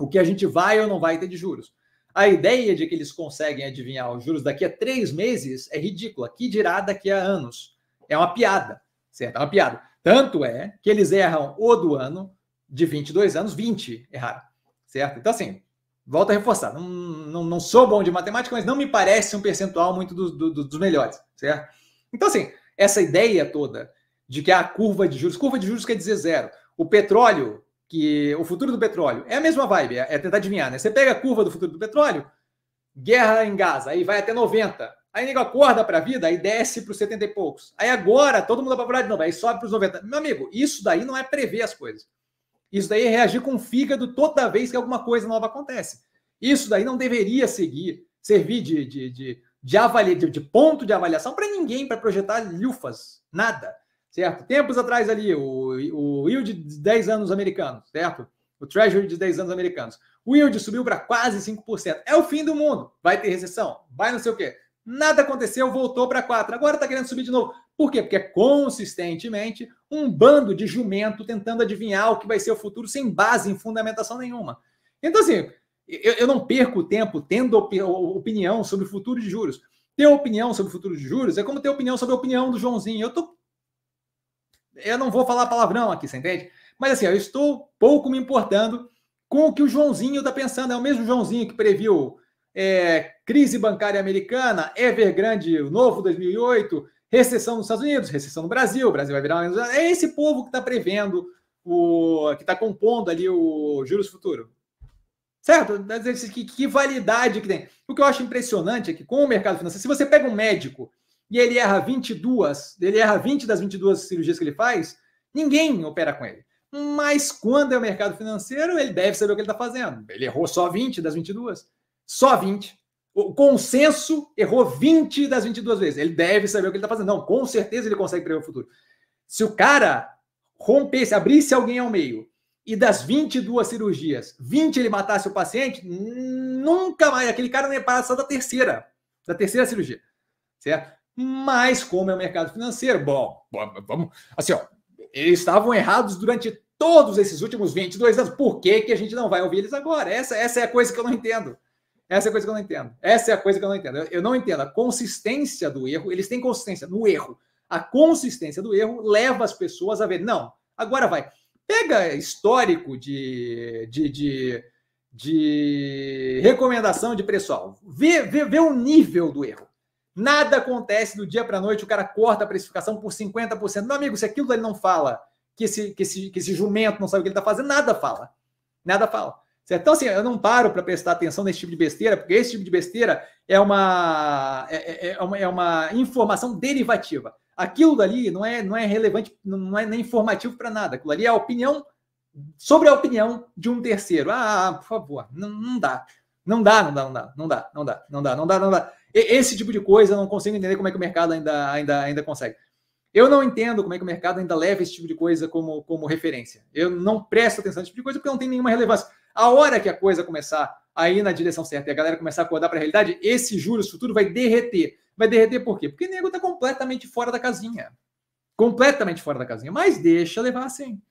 o que a gente vai ou não vai ter de juros. A ideia de que eles conseguem adivinhar os juros daqui a três meses é ridícula. Que dirá daqui a anos? É uma piada, certo? É uma piada. Tanto é que eles erram o do ano de 22 anos, 20 erraram, certo? Então, assim, volta a reforçar. Não, não, não, sou bom de matemática, mas não me parece um percentual muito do, do, dos melhores, certo? Então, assim, essa ideia toda de que a curva de juros, curva de juros quer dizer zero. O petróleo que o futuro do petróleo é a mesma vibe, é, é tentar adivinhar, né? Você pega a curva do futuro do petróleo, guerra em Gaza, aí vai até 90. Aí nego acorda para a vida, aí desce para os 70 e poucos. Aí agora todo mundo apavorado de novo, aí sobe para os 90. Meu amigo, isso daí não é prever as coisas. Isso daí é reagir com o fígado toda vez que alguma coisa nova acontece. Isso daí não deveria seguir, servir de, de, de, de, avalia, de, de ponto de avaliação para ninguém, para projetar lufas, nada certo? Tempos atrás ali, o, o yield de 10 anos americanos, certo? O treasury de 10 anos americanos. O yield subiu para quase 5%. É o fim do mundo. Vai ter recessão, vai não sei o quê. Nada aconteceu, voltou para 4. Agora está querendo subir de novo. Por quê? Porque é consistentemente um bando de jumento tentando adivinhar o que vai ser o futuro sem base em fundamentação nenhuma. Então, assim, eu, eu não perco tempo tendo opinião sobre o futuro de juros. Ter opinião sobre o futuro de juros é como ter opinião sobre a opinião do Joãozinho. Eu estou eu não vou falar palavrão aqui, você entende? Mas assim, eu estou pouco me importando com o que o Joãozinho está pensando. É o mesmo Joãozinho que previu é, crise bancária americana, Evergrande, o novo 2008, recessão nos Estados Unidos, recessão no Brasil, o Brasil vai virar uma... É esse povo que está prevendo, o que está compondo ali o juros futuro. Certo? Que, que validade que tem. O que eu acho impressionante é que com o mercado financeiro, se você pega um médico e ele erra 22, ele erra 20 das 22 cirurgias que ele faz, ninguém opera com ele. Mas quando é o mercado financeiro, ele deve saber o que ele está fazendo. Ele errou só 20 das 22. Só 20. O consenso errou 20 das 22 vezes. Ele deve saber o que ele está fazendo. Não, com certeza ele consegue prever o futuro. Se o cara rompesse, abrisse alguém ao meio e das 22 cirurgias, 20 ele matasse o paciente, nunca mais. Aquele cara não ia passar da terceira. Da terceira cirurgia. Certo? Mas como é o mercado financeiro, bom, vamos, assim, ó, eles estavam errados durante todos esses últimos 22 anos. Por que, que a gente não vai ouvir eles agora? Essa, essa é a coisa que eu não entendo. Essa é a coisa que eu não entendo. Essa é a coisa que eu não entendo. Eu, eu não entendo a consistência do erro. Eles têm consistência no erro. A consistência do erro leva as pessoas a ver, não, agora vai. Pega histórico de, de, de, de recomendação de pessoal. Vê, vê, vê o nível do erro. Nada acontece do dia para a noite, o cara corta a precificação por 50%. Meu amigo, se aquilo dali não fala, que esse, que esse, que esse jumento não sabe o que ele está fazendo, nada fala. Nada fala. Certo? Então, assim, eu não paro para prestar atenção nesse tipo de besteira, porque esse tipo de besteira é uma, é, é, é, uma, é uma informação derivativa. Aquilo dali não é, não é relevante, não é nem informativo para nada. Aquilo ali é a opinião sobre a opinião de um terceiro. Ah, por favor, não, não dá. Não dá, não dá, não dá, não dá, não dá, não dá, não dá, não dá. Esse tipo de coisa eu não consigo entender como é que o mercado ainda, ainda, ainda consegue. Eu não entendo como é que o mercado ainda leva esse tipo de coisa como, como referência. Eu não presto atenção nesse tipo de coisa porque não tem nenhuma relevância. A hora que a coisa começar a ir na direção certa e a galera começar a acordar para a realidade, esse juros futuro vai derreter. Vai derreter por quê? Porque o nego está completamente fora da casinha. Completamente fora da casinha. Mas deixa levar assim.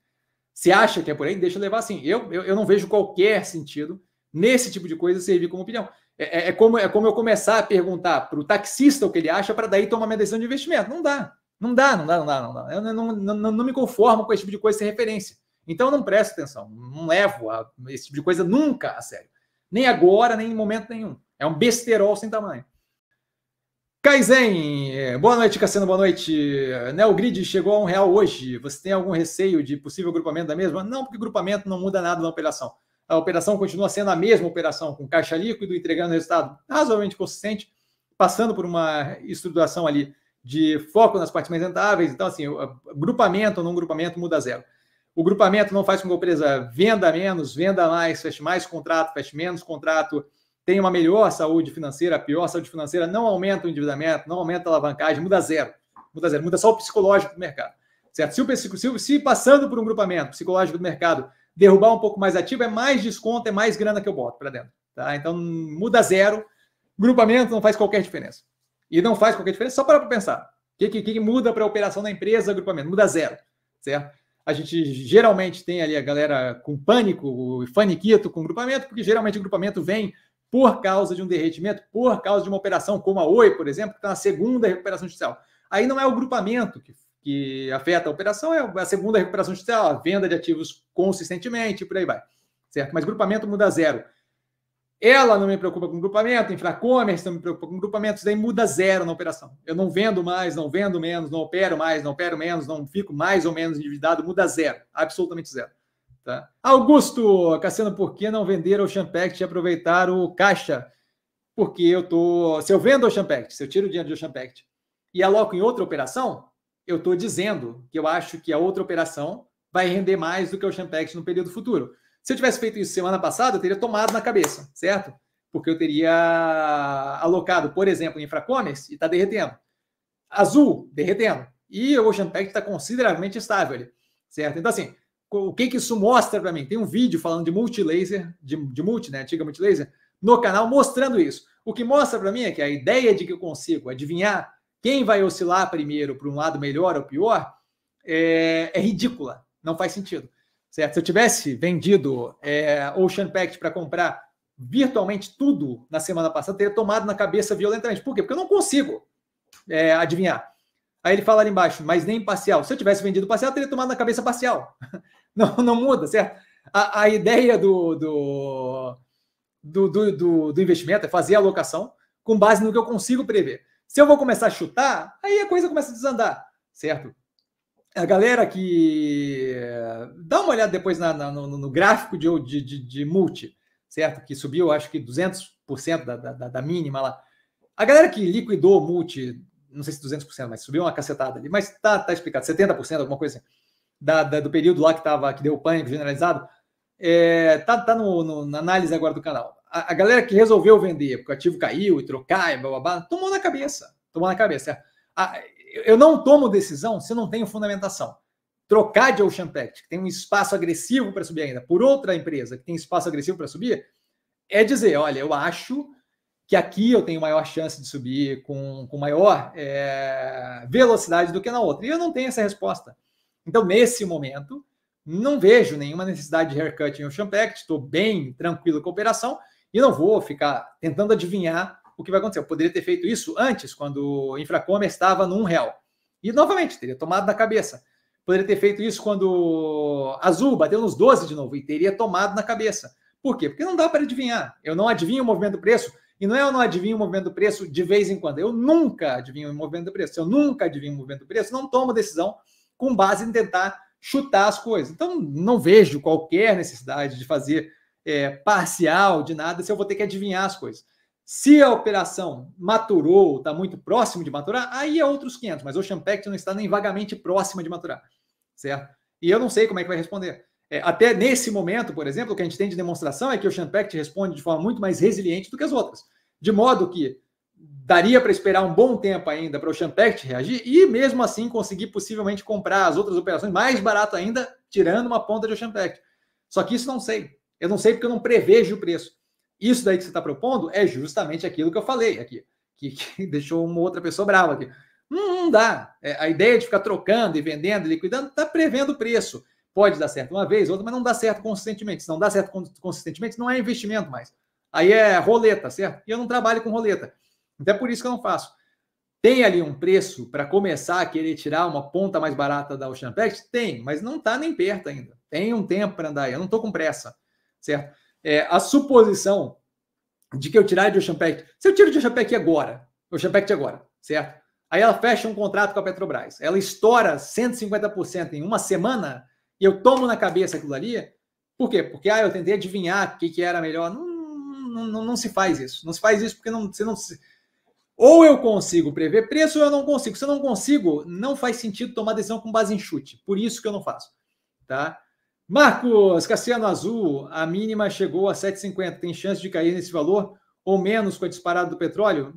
Se acha que é por aí, deixa levar assim. Eu, eu, eu não vejo qualquer sentido nesse tipo de coisa servir como opinião. É, é, é, como, é como eu começar a perguntar para o taxista o que ele acha para daí tomar minha decisão de investimento. Não dá. Não dá, não dá, não dá, não dá. Eu não, não, não, não me conformo com esse tipo de coisa sem referência. Então eu não presto atenção, não levo a, esse tipo de coisa nunca a sério. Nem agora, nem em momento nenhum. É um besterol sem tamanho. Kaizen, é, boa noite, Cassino, boa noite. Grid chegou a um real hoje. Você tem algum receio de possível grupamento da mesma? Não, porque grupamento não muda nada na operação a operação continua sendo a mesma operação, com caixa líquido entregando resultado razoavelmente consistente, passando por uma estruturação ali de foco nas partes mais rentáveis. Então, assim, o grupamento ou não grupamento muda zero. O grupamento não faz com que a empresa venda menos, venda mais, feche mais contrato, feche menos contrato, tenha uma melhor saúde financeira, pior saúde financeira, não aumenta o endividamento, não aumenta a alavancagem, muda zero. Muda zero, muda só o psicológico do mercado. Certo? Se, o, se, se passando por um grupamento psicológico do mercado derrubar um pouco mais ativo, é mais desconto, é mais grana que eu boto para dentro. Tá? Então muda zero. Grupamento não faz qualquer diferença. E não faz qualquer diferença, só para pensar. O que, que, que muda para a operação da empresa, grupamento Muda zero, certo? A gente geralmente tem ali a galera com pânico, faniquito com grupamento, porque geralmente o grupamento vem por causa de um derretimento, por causa de uma operação como a Oi, por exemplo, que está na segunda recuperação judicial. Aí não é o grupamento que que afeta a operação é a segunda recuperação de tela venda de ativos consistentemente, por aí vai. Certo? Mas grupamento muda zero. Ela não me preocupa com grupamento, infracommerce não me preocupa com grupamento, isso daí muda zero na operação. Eu não vendo mais, não vendo menos, não opero mais, não opero menos, não fico mais ou menos endividado, muda zero, absolutamente zero. Tá? Augusto, Cassiano, por que não vender o Champact e aproveitar o caixa? Porque eu tô, se eu vendo o Champact, se eu tiro o dinheiro do Champact e aloco em outra operação, eu estou dizendo que eu acho que a outra operação vai render mais do que o Champex no período futuro. Se eu tivesse feito isso semana passada, eu teria tomado na cabeça, certo? Porque eu teria alocado, por exemplo, em Infracommerce e está derretendo. Azul, derretendo. E o Ocean Pact está consideravelmente estável ali, certo? Então, assim, o que, que isso mostra para mim? Tem um vídeo falando de multilaser, de, de multi, né? Antiga multilaser, no canal mostrando isso. O que mostra para mim é que a ideia de que eu consigo adivinhar quem vai oscilar primeiro para um lado melhor ou pior é, é ridícula, não faz sentido. Certo? Se eu tivesse vendido é, Ocean Pact para comprar virtualmente tudo na semana passada, teria tomado na cabeça violentamente. Por quê? Porque eu não consigo é, adivinhar. Aí ele fala ali embaixo, mas nem parcial. Se eu tivesse vendido parcial, teria tomado na cabeça parcial. Não, não muda, certo? A, a ideia do, do, do, do, do investimento é fazer a alocação com base no que eu consigo prever. Se eu vou começar a chutar, aí a coisa começa a desandar, certo? A galera que. Eh, dá uma olhada depois na, na, no, no, gráfico de, de, de, de, multi, certo? Que subiu, acho que 200% da, da, da mínima lá. A galera que liquidou multi, não sei se 200%, mas subiu uma cacetada ali, mas tá, tá explicado, 70%, alguma coisa assim, da, da, do período lá que, tava, que deu pânico generalizado, é, tá, tá no, no, na análise agora do canal a, galera que resolveu vender, porque o ativo caiu e trocar e tomou na cabeça. Tomou na cabeça. É. A, eu não tomo decisão se não tenho fundamentação. Trocar de Ocean Pact, que tem um espaço agressivo para subir ainda, por outra empresa que tem espaço agressivo para subir, é dizer: olha, eu acho que aqui eu tenho maior chance de subir com, com maior é, velocidade do que na outra. E eu não tenho essa resposta. Então, nesse momento, não vejo nenhuma necessidade de haircut em Ocean Pact, estou bem tranquilo com a operação, e não vou ficar tentando adivinhar o que vai acontecer. Eu poderia ter feito isso antes, quando o Infracomer estava no real. E, novamente, teria tomado na cabeça. Poderia ter feito isso quando Azul bateu nos 12 de novo e teria tomado na cabeça. Por quê? Porque não dá para adivinhar. Eu não adivinho o movimento do preço. E não é eu não adivinho o movimento do preço de vez em quando. Eu nunca adivinho o movimento do preço. Se eu nunca adivinho o movimento do preço, não tomo decisão com base em tentar chutar as coisas. Então, não vejo qualquer necessidade de fazer é, parcial, de nada, se eu vou ter que adivinhar as coisas. Se a operação maturou, está muito próximo de maturar, aí é outros 500, mas o Champect não está nem vagamente próxima de maturar, certo? E eu não sei como é que vai responder. É, até nesse momento, por exemplo, o que a gente tem de demonstração é que o Champect responde de forma muito mais resiliente do que as outras, de modo que daria para esperar um bom tempo ainda para o Champect reagir e mesmo assim conseguir possivelmente comprar as outras operações mais barato ainda, tirando uma ponta de Champect. Só que isso não sei. Eu não sei porque eu não prevejo o preço. Isso daí que você está propondo é justamente aquilo que eu falei aqui, que, que deixou uma outra pessoa brava aqui. Não, não dá. É, a ideia de ficar trocando e vendendo e liquidando está prevendo o preço. Pode dar certo uma vez, outra, mas não dá certo consistentemente. Se não dá certo consistentemente, não é investimento mais. Aí é roleta, certo? E eu não trabalho com roleta. Então é por isso que eu não faço. Tem ali um preço para começar a querer tirar uma ponta mais barata da Ocean Pact? Tem, mas não está nem perto ainda. Tem um tempo para andar aí. Eu não estou com pressa certo? É, a suposição de que eu tirar de Ocean Pact, se eu tiro de Ocean Pact agora, Ocean Pact agora, certo? Aí ela fecha um contrato com a Petrobras, ela estoura 150% em uma semana e eu tomo na cabeça aquilo ali, por quê? Porque ah, eu tentei adivinhar o que, que era melhor. Não, não, não, não, se faz isso. Não se faz isso porque não, você não se... Ou eu consigo prever preço ou eu não consigo. Se eu não consigo, não faz sentido tomar decisão com base em chute. Por isso que eu não faço. Tá? Marcos Cassiano Azul, a mínima chegou a 7,50. Tem chance de cair nesse valor ou menos com a disparada do petróleo?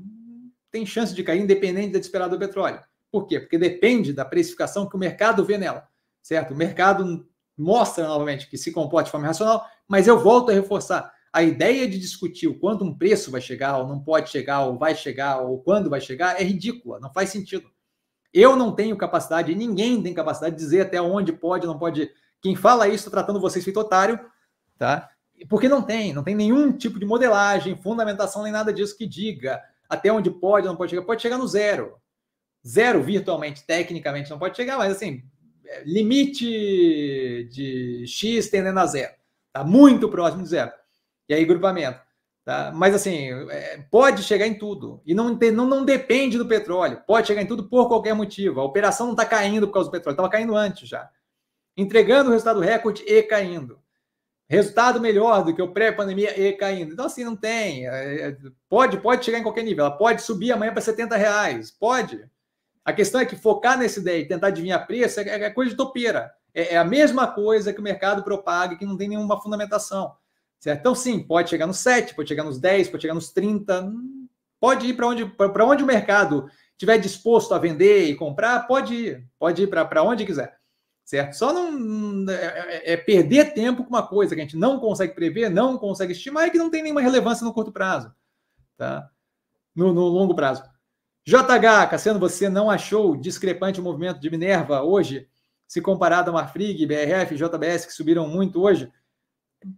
Tem chance de cair independente da disparada do petróleo. Por quê? Porque depende da precificação que o mercado vê nela, certo? O mercado mostra novamente que se comporta de forma racional, mas eu volto a reforçar. A ideia de discutir o quanto um preço vai chegar, ou não pode chegar, ou vai chegar, ou quando vai chegar, é ridícula, não faz sentido. Eu não tenho capacidade, ninguém tem capacidade de dizer até onde pode, não pode quem fala isso está tratando vocês feito otário, tá? Porque não tem, não tem nenhum tipo de modelagem, fundamentação, nem nada disso que diga até onde pode, não pode chegar. Pode chegar no zero. Zero virtualmente, tecnicamente não pode chegar, mas assim, é, limite de X tendendo a zero. Tá muito próximo de zero. E aí, grupamento. Tá? Mas assim, é, pode chegar em tudo. E não, não, não depende do petróleo. Pode chegar em tudo por qualquer motivo. A operação não está caindo por causa do petróleo, estava caindo antes já entregando o resultado recorde e caindo. Resultado melhor do que o pré-pandemia e caindo. Então, assim, não tem. É, é, pode, pode chegar em qualquer nível. Ela pode subir amanhã para 70 reais. Pode. A questão é que focar nessa ideia e tentar adivinhar preço é, é coisa de topeira. É, a mesma coisa que o mercado propaga, que não tem nenhuma fundamentação. Certo? Então, sim, pode chegar nos 7, pode chegar nos 10, pode chegar nos 30. Pode ir para onde, onde o mercado estiver disposto a vender e comprar, pode ir. Pode ir para onde quiser certo? Só não é, é, é, perder tempo com uma coisa que a gente não consegue prever, não consegue estimar e que não tem nenhuma relevância no curto prazo, tá? No, no longo prazo. JH, Cassiano, você não achou discrepante o movimento de Minerva hoje, se comparado a Marfrig, BRF, JBS, que subiram muito hoje?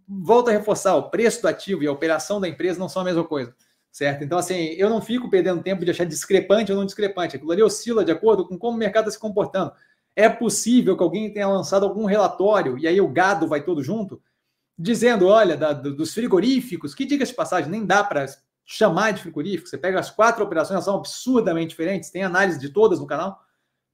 Volto a reforçar, o preço do ativo e a operação da empresa não são a mesma coisa, certo? Então, assim, eu não fico perdendo tempo de achar discrepante ou não discrepante. Aquilo ali oscila de acordo com como o mercado está se comportando. É possível que alguém tenha lançado algum relatório, e aí o gado vai todo junto, dizendo: olha, da, dos frigoríficos, que diga de passagem, nem dá para chamar de frigorífico. Você pega as quatro operações, elas são absurdamente diferentes, tem análise de todas no canal,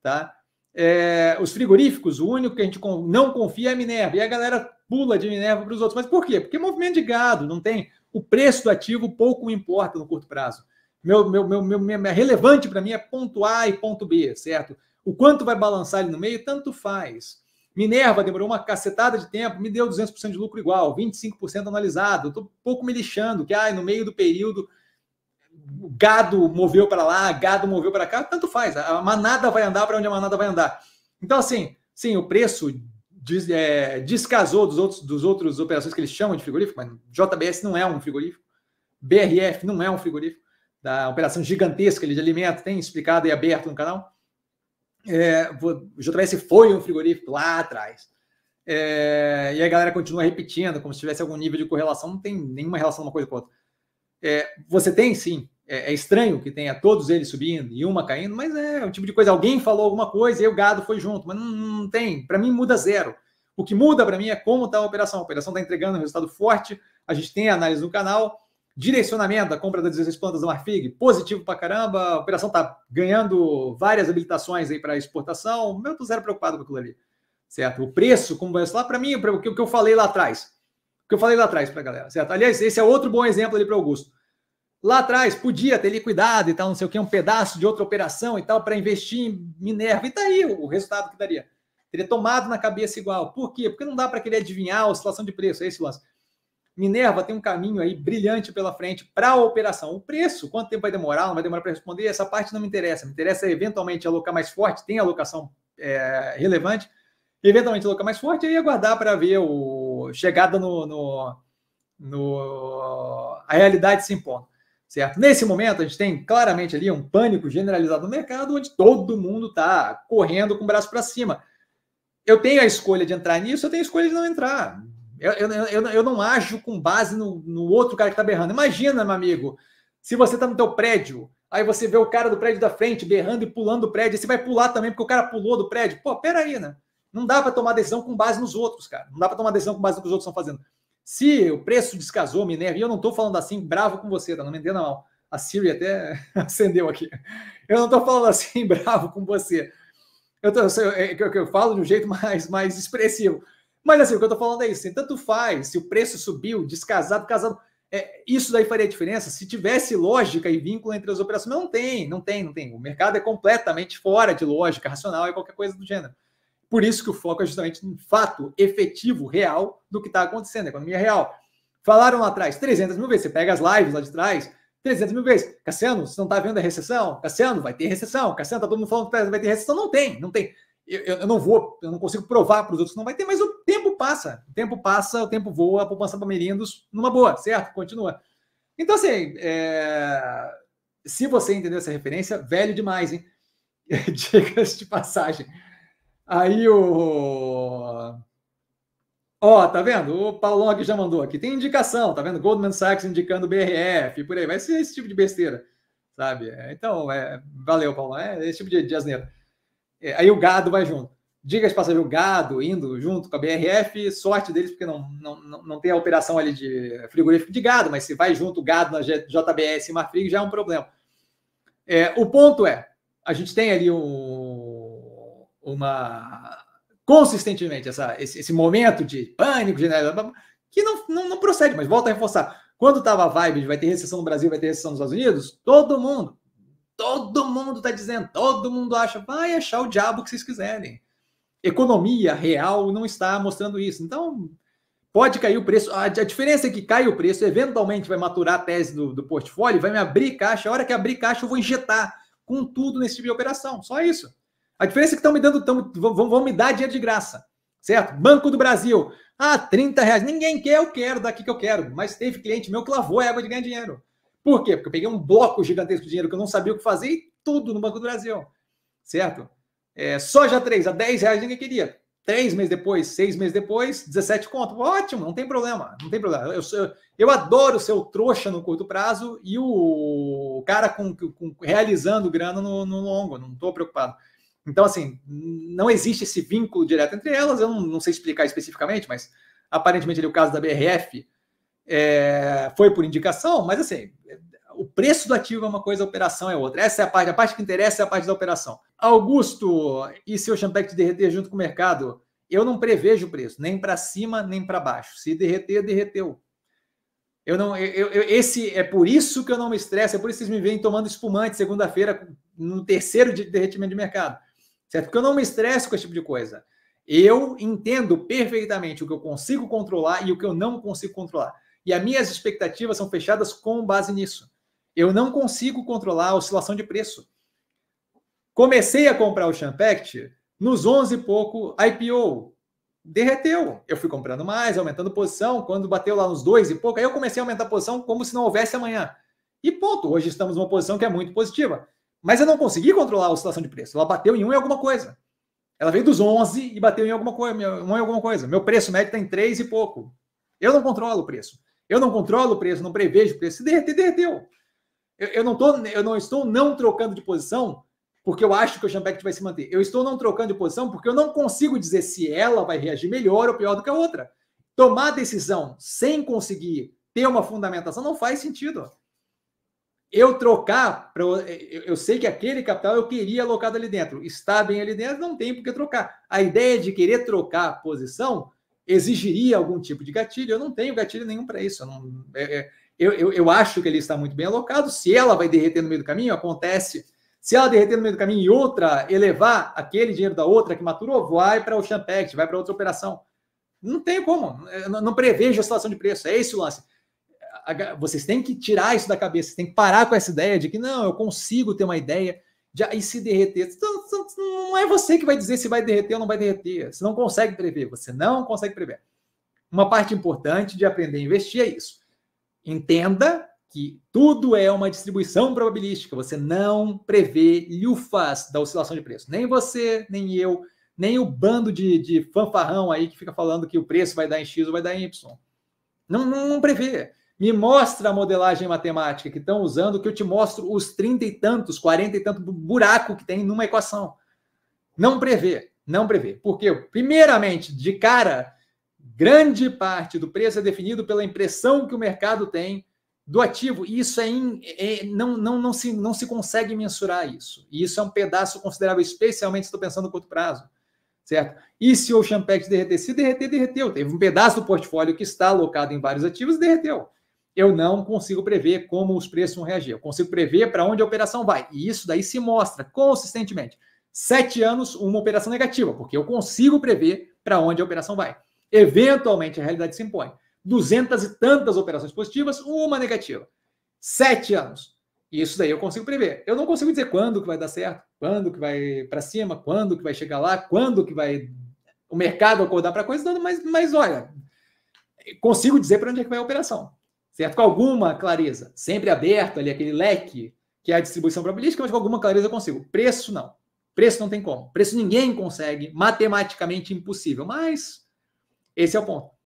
tá? É, os frigoríficos, o único que a gente não confia é a Minerva, e a galera pula de Minerva para os outros. Mas por quê? Porque é movimento de gado, não tem. O preço do ativo pouco importa no curto prazo. Meu, meu, meu, meu, meu relevante para mim é ponto A e ponto B, certo? O quanto vai balançar ali no meio, tanto faz. Minerva demorou uma cacetada de tempo, me deu 200% de lucro igual, 25% analisado. Estou um pouco me lixando, que ai, no meio do período, gado moveu para lá, gado moveu para cá, tanto faz. A manada vai andar para onde a manada vai andar. Então, assim, sim, o preço des, é, descasou dos outros, dos outros operações que eles chamam de frigorífico, mas JBS não é um frigorífico, BRF não é um frigorífico, da operação gigantesca de alimento, tem explicado e aberto no canal. É, vou, JBS foi um frigorífico lá atrás. É, e a galera continua repetindo, como se tivesse algum nível de correlação, não tem nenhuma relação uma coisa com a outra. É, você tem sim, é, é, estranho que tenha todos eles subindo e uma caindo, mas é o tipo de coisa, alguém falou alguma coisa e o gado foi junto, mas não, não tem, para mim muda zero. O que muda para mim é como está a operação. A operação está entregando um resultado forte, a gente tem a análise no canal, Direcionamento da compra das 16 plantas da Marfig, positivo para caramba. A operação está ganhando várias habilitações aí para exportação. Eu tô zero preocupado com aquilo ali. Certo? O preço, como vai lá, para mim, o que eu falei lá atrás. O que eu falei lá atrás para a galera, certo? Aliás, esse é outro bom exemplo ali para Augusto. Lá atrás, podia ter liquidado e tal, não sei o que, um pedaço de outra operação e tal, para investir em Minerva. E tá aí o resultado que daria teria tomado na cabeça igual. Por quê? Porque não dá para querer adivinhar a oscilação de preço, é esse lance. Minerva tem um caminho aí brilhante pela frente para a operação. O preço, quanto tempo vai demorar? Não vai demorar para responder? Essa parte não me interessa. Me interessa eventualmente alocar mais forte, tem alocação é, relevante, eventualmente alocar mais forte e aguardar para ver o chegada no, no, no a realidade se impondo. Certo? Nesse momento, a gente tem claramente ali um pânico generalizado no mercado, onde todo mundo está correndo com o braço para cima. Eu tenho a escolha de entrar nisso, eu tenho a escolha de não entrar eu, eu, eu, eu não ajo com base no, no outro cara que está berrando. Imagina, meu amigo, se você está no teu prédio, aí você vê o cara do prédio da frente berrando e pulando o prédio, aí você vai pular também porque o cara pulou do prédio. Pô, peraí, né? Não dá para tomar decisão com base nos outros, cara. Não dá para tomar decisão com base no que os outros estão fazendo. Se o preço descasou, Minerva, e eu não estou falando assim bravo com você, tá? Não me entenda mal. A Siri até acendeu aqui. Eu não estou falando assim bravo com você. Eu, tô, eu, eu, eu falo de um jeito mais, mais expressivo. Mas assim, o que eu tô falando é isso. Assim, tanto faz se o preço subiu, descasado, casado. É, isso daí faria diferença se tivesse lógica e vínculo entre as operações. não tem, não tem, não tem. O mercado é completamente fora de lógica, racional e qualquer coisa do gênero. Por isso que o foco é justamente no fato efetivo, real, do que está acontecendo, economia real. Falaram lá atrás 300 mil vezes. Você pega as lives lá de trás, 300 mil vezes. Cassiano, você não está vendo a recessão? Cassiano, vai ter recessão. Cassiano, está todo mundo falando que vai ter recessão. Não tem, não tem eu, eu, não vou, eu não consigo provar para os outros, não vai ter, mas o tempo passa. O tempo passa, o tempo voa, a poupança para Merindos numa boa, certo? Continua. Então, assim, é... se você entendeu essa referência, velho demais, hein? Dicas de passagem. Aí o. Ó, oh, tá vendo? O Paulo aqui já mandou aqui. Tem indicação, tá vendo? Goldman Sachs indicando BRF, por aí. Vai ser esse tipo de besteira, sabe? É, então, é... valeu, Paulão. É esse tipo de, de asneira. É, aí o gado vai junto. Diga de passagem, o gado indo junto com a BRF, sorte deles, porque não, não, não, não tem a operação ali de frigorífico de gado, mas se vai junto o gado na JBS e Marfrig, já é um problema. É, o ponto é, a gente tem ali um, uma consistentemente essa, esse, esse momento de pânico né, que não, não, não, procede, mas volta a reforçar. Quando estava a vibe de vai ter recessão no Brasil, vai ter recessão nos Estados Unidos, todo mundo Todo mundo está dizendo, todo mundo acha, vai achar o diabo que vocês quiserem. Economia real não está mostrando isso. Então, pode cair o preço. A, diferença é que cai o preço, eventualmente vai maturar a tese do, do portfólio, vai me abrir caixa. A hora que abrir caixa, eu vou injetar com tudo nesse tipo de operação. Só isso. A diferença é que estão me dando, tão, vão, vão me dar dinheiro de graça. Certo? Banco do Brasil. Ah, 30 reais. Ninguém quer, eu quero, daqui que eu quero. Mas teve cliente meu que lavou a água de ganhar dinheiro. Por quê? Porque eu peguei um bloco gigantesco de dinheiro que eu não sabia o que fazer e tudo no Banco do Brasil. Certo? É, soja 3 a 10 reais ninguém queria. Três meses depois, seis meses depois, 17 conto. Ótimo, não tem problema. Não tem problema. Eu, eu, eu adoro ser o trouxa no curto prazo e o cara com, com realizando grana no, no longo. Não estou preocupado. Então, assim, não existe esse vínculo direto entre elas. Eu não, não sei explicar especificamente, mas aparentemente ali, é o caso da BRF é, foi por indicação, mas assim, o preço do ativo é uma coisa, a operação é outra. Essa é a parte, a parte que interessa é a parte da operação. Augusto e seu champanhe te derreter junto com o mercado, eu não prevejo o preço, nem para cima, nem para baixo. Se derreter, derreteu. Eu não, eu, eu, esse é por isso que eu não me estresso, é por isso que vocês me veem tomando espumante segunda-feira no terceiro de derretimento de mercado. Certo? Porque eu não me estresso com esse tipo de coisa. Eu entendo perfeitamente o que eu consigo controlar e o que eu não consigo controlar. E as minhas expectativas são fechadas com base nisso. Eu não consigo controlar a oscilação de preço. Comecei a comprar o Champact nos 11 e pouco IPO. Derreteu. Eu fui comprando mais, aumentando posição. Quando bateu lá nos 2 e pouco, aí eu comecei a aumentar a posição como se não houvesse amanhã. E ponto. Hoje estamos numa posição que é muito positiva. Mas eu não consegui controlar a oscilação de preço. Ela bateu em 1 um em alguma coisa. Ela veio dos 11 e bateu em alguma coisa. Em alguma coisa. Meu preço médio está em 3 e pouco. Eu não controlo o preço. Eu não controlo o preço, não prevejo o preço. Se derreter, derreteu. Eu, eu, não tô, eu não estou não trocando de posição porque eu acho que o Champecht vai se manter. Eu estou não trocando de posição porque eu não consigo dizer se ela vai reagir melhor ou pior do que a outra. Tomar decisão sem conseguir ter uma fundamentação não faz sentido. Eu trocar, pra, eu sei que aquele capital eu queria alocado ali dentro. Está bem ali dentro, não tem por que trocar. A ideia de querer trocar posição exigiria algum tipo de gatilho. Eu não tenho gatilho nenhum para isso. Eu, não, é, é, eu, eu, eu, acho que ele está muito bem alocado. Se ela vai derreter no meio do caminho, acontece. Se ela derreter no meio do caminho e outra elevar aquele dinheiro da outra que maturou, vai para o Champex, vai para outra operação. Não tem como. Não, não prevejo a situação de preço. É esse o lance. Vocês têm que tirar isso da cabeça, têm que parar com essa ideia de que não, eu consigo ter uma ideia já, e se derreter? Então, então, não é você que vai dizer se vai derreter ou não vai derreter. Você não consegue prever, você não consegue prever. Uma parte importante de aprender a investir é isso. Entenda que tudo é uma distribuição probabilística. Você não prevê lufas da oscilação de preço. Nem você, nem eu, nem o bando de, de fanfarrão aí que fica falando que o preço vai dar em X ou vai dar em Y. Não, não, não prevê. Me mostra a modelagem matemática que estão usando, que eu te mostro os trinta e tantos, quarenta e tantos buraco que tem numa equação. Não prevê, não prevê. Porque, primeiramente, de cara, grande parte do preço é definido pela impressão que o mercado tem do ativo. E isso é, in, é, não, não, não, se, não se consegue mensurar isso. E isso é um pedaço considerável, especialmente se estou pensando no curto prazo. Certo? E se o Champect derreter? Se derreter, derreteu. Teve um pedaço do portfólio que está alocado em vários ativos, derreteu eu não consigo prever como os preços vão reagir. Eu consigo prever para onde a operação vai. E isso daí se mostra consistentemente. Sete anos, uma operação negativa, porque eu consigo prever para onde a operação vai. Eventualmente, a realidade se impõe. Duzentas e tantas operações positivas, uma negativa. Sete anos. Isso daí eu consigo prever. Eu não consigo dizer quando que vai dar certo, quando que vai para cima, quando que vai chegar lá, quando que vai o mercado acordar para coisa, mas, mas olha, consigo dizer para onde é que vai a operação certo? Com alguma clareza, sempre aberto ali aquele leque que é a distribuição probabilística, mas com alguma clareza eu consigo. Preço não. Preço não tem como. Preço ninguém consegue, matematicamente impossível. Mas esse é o ponto.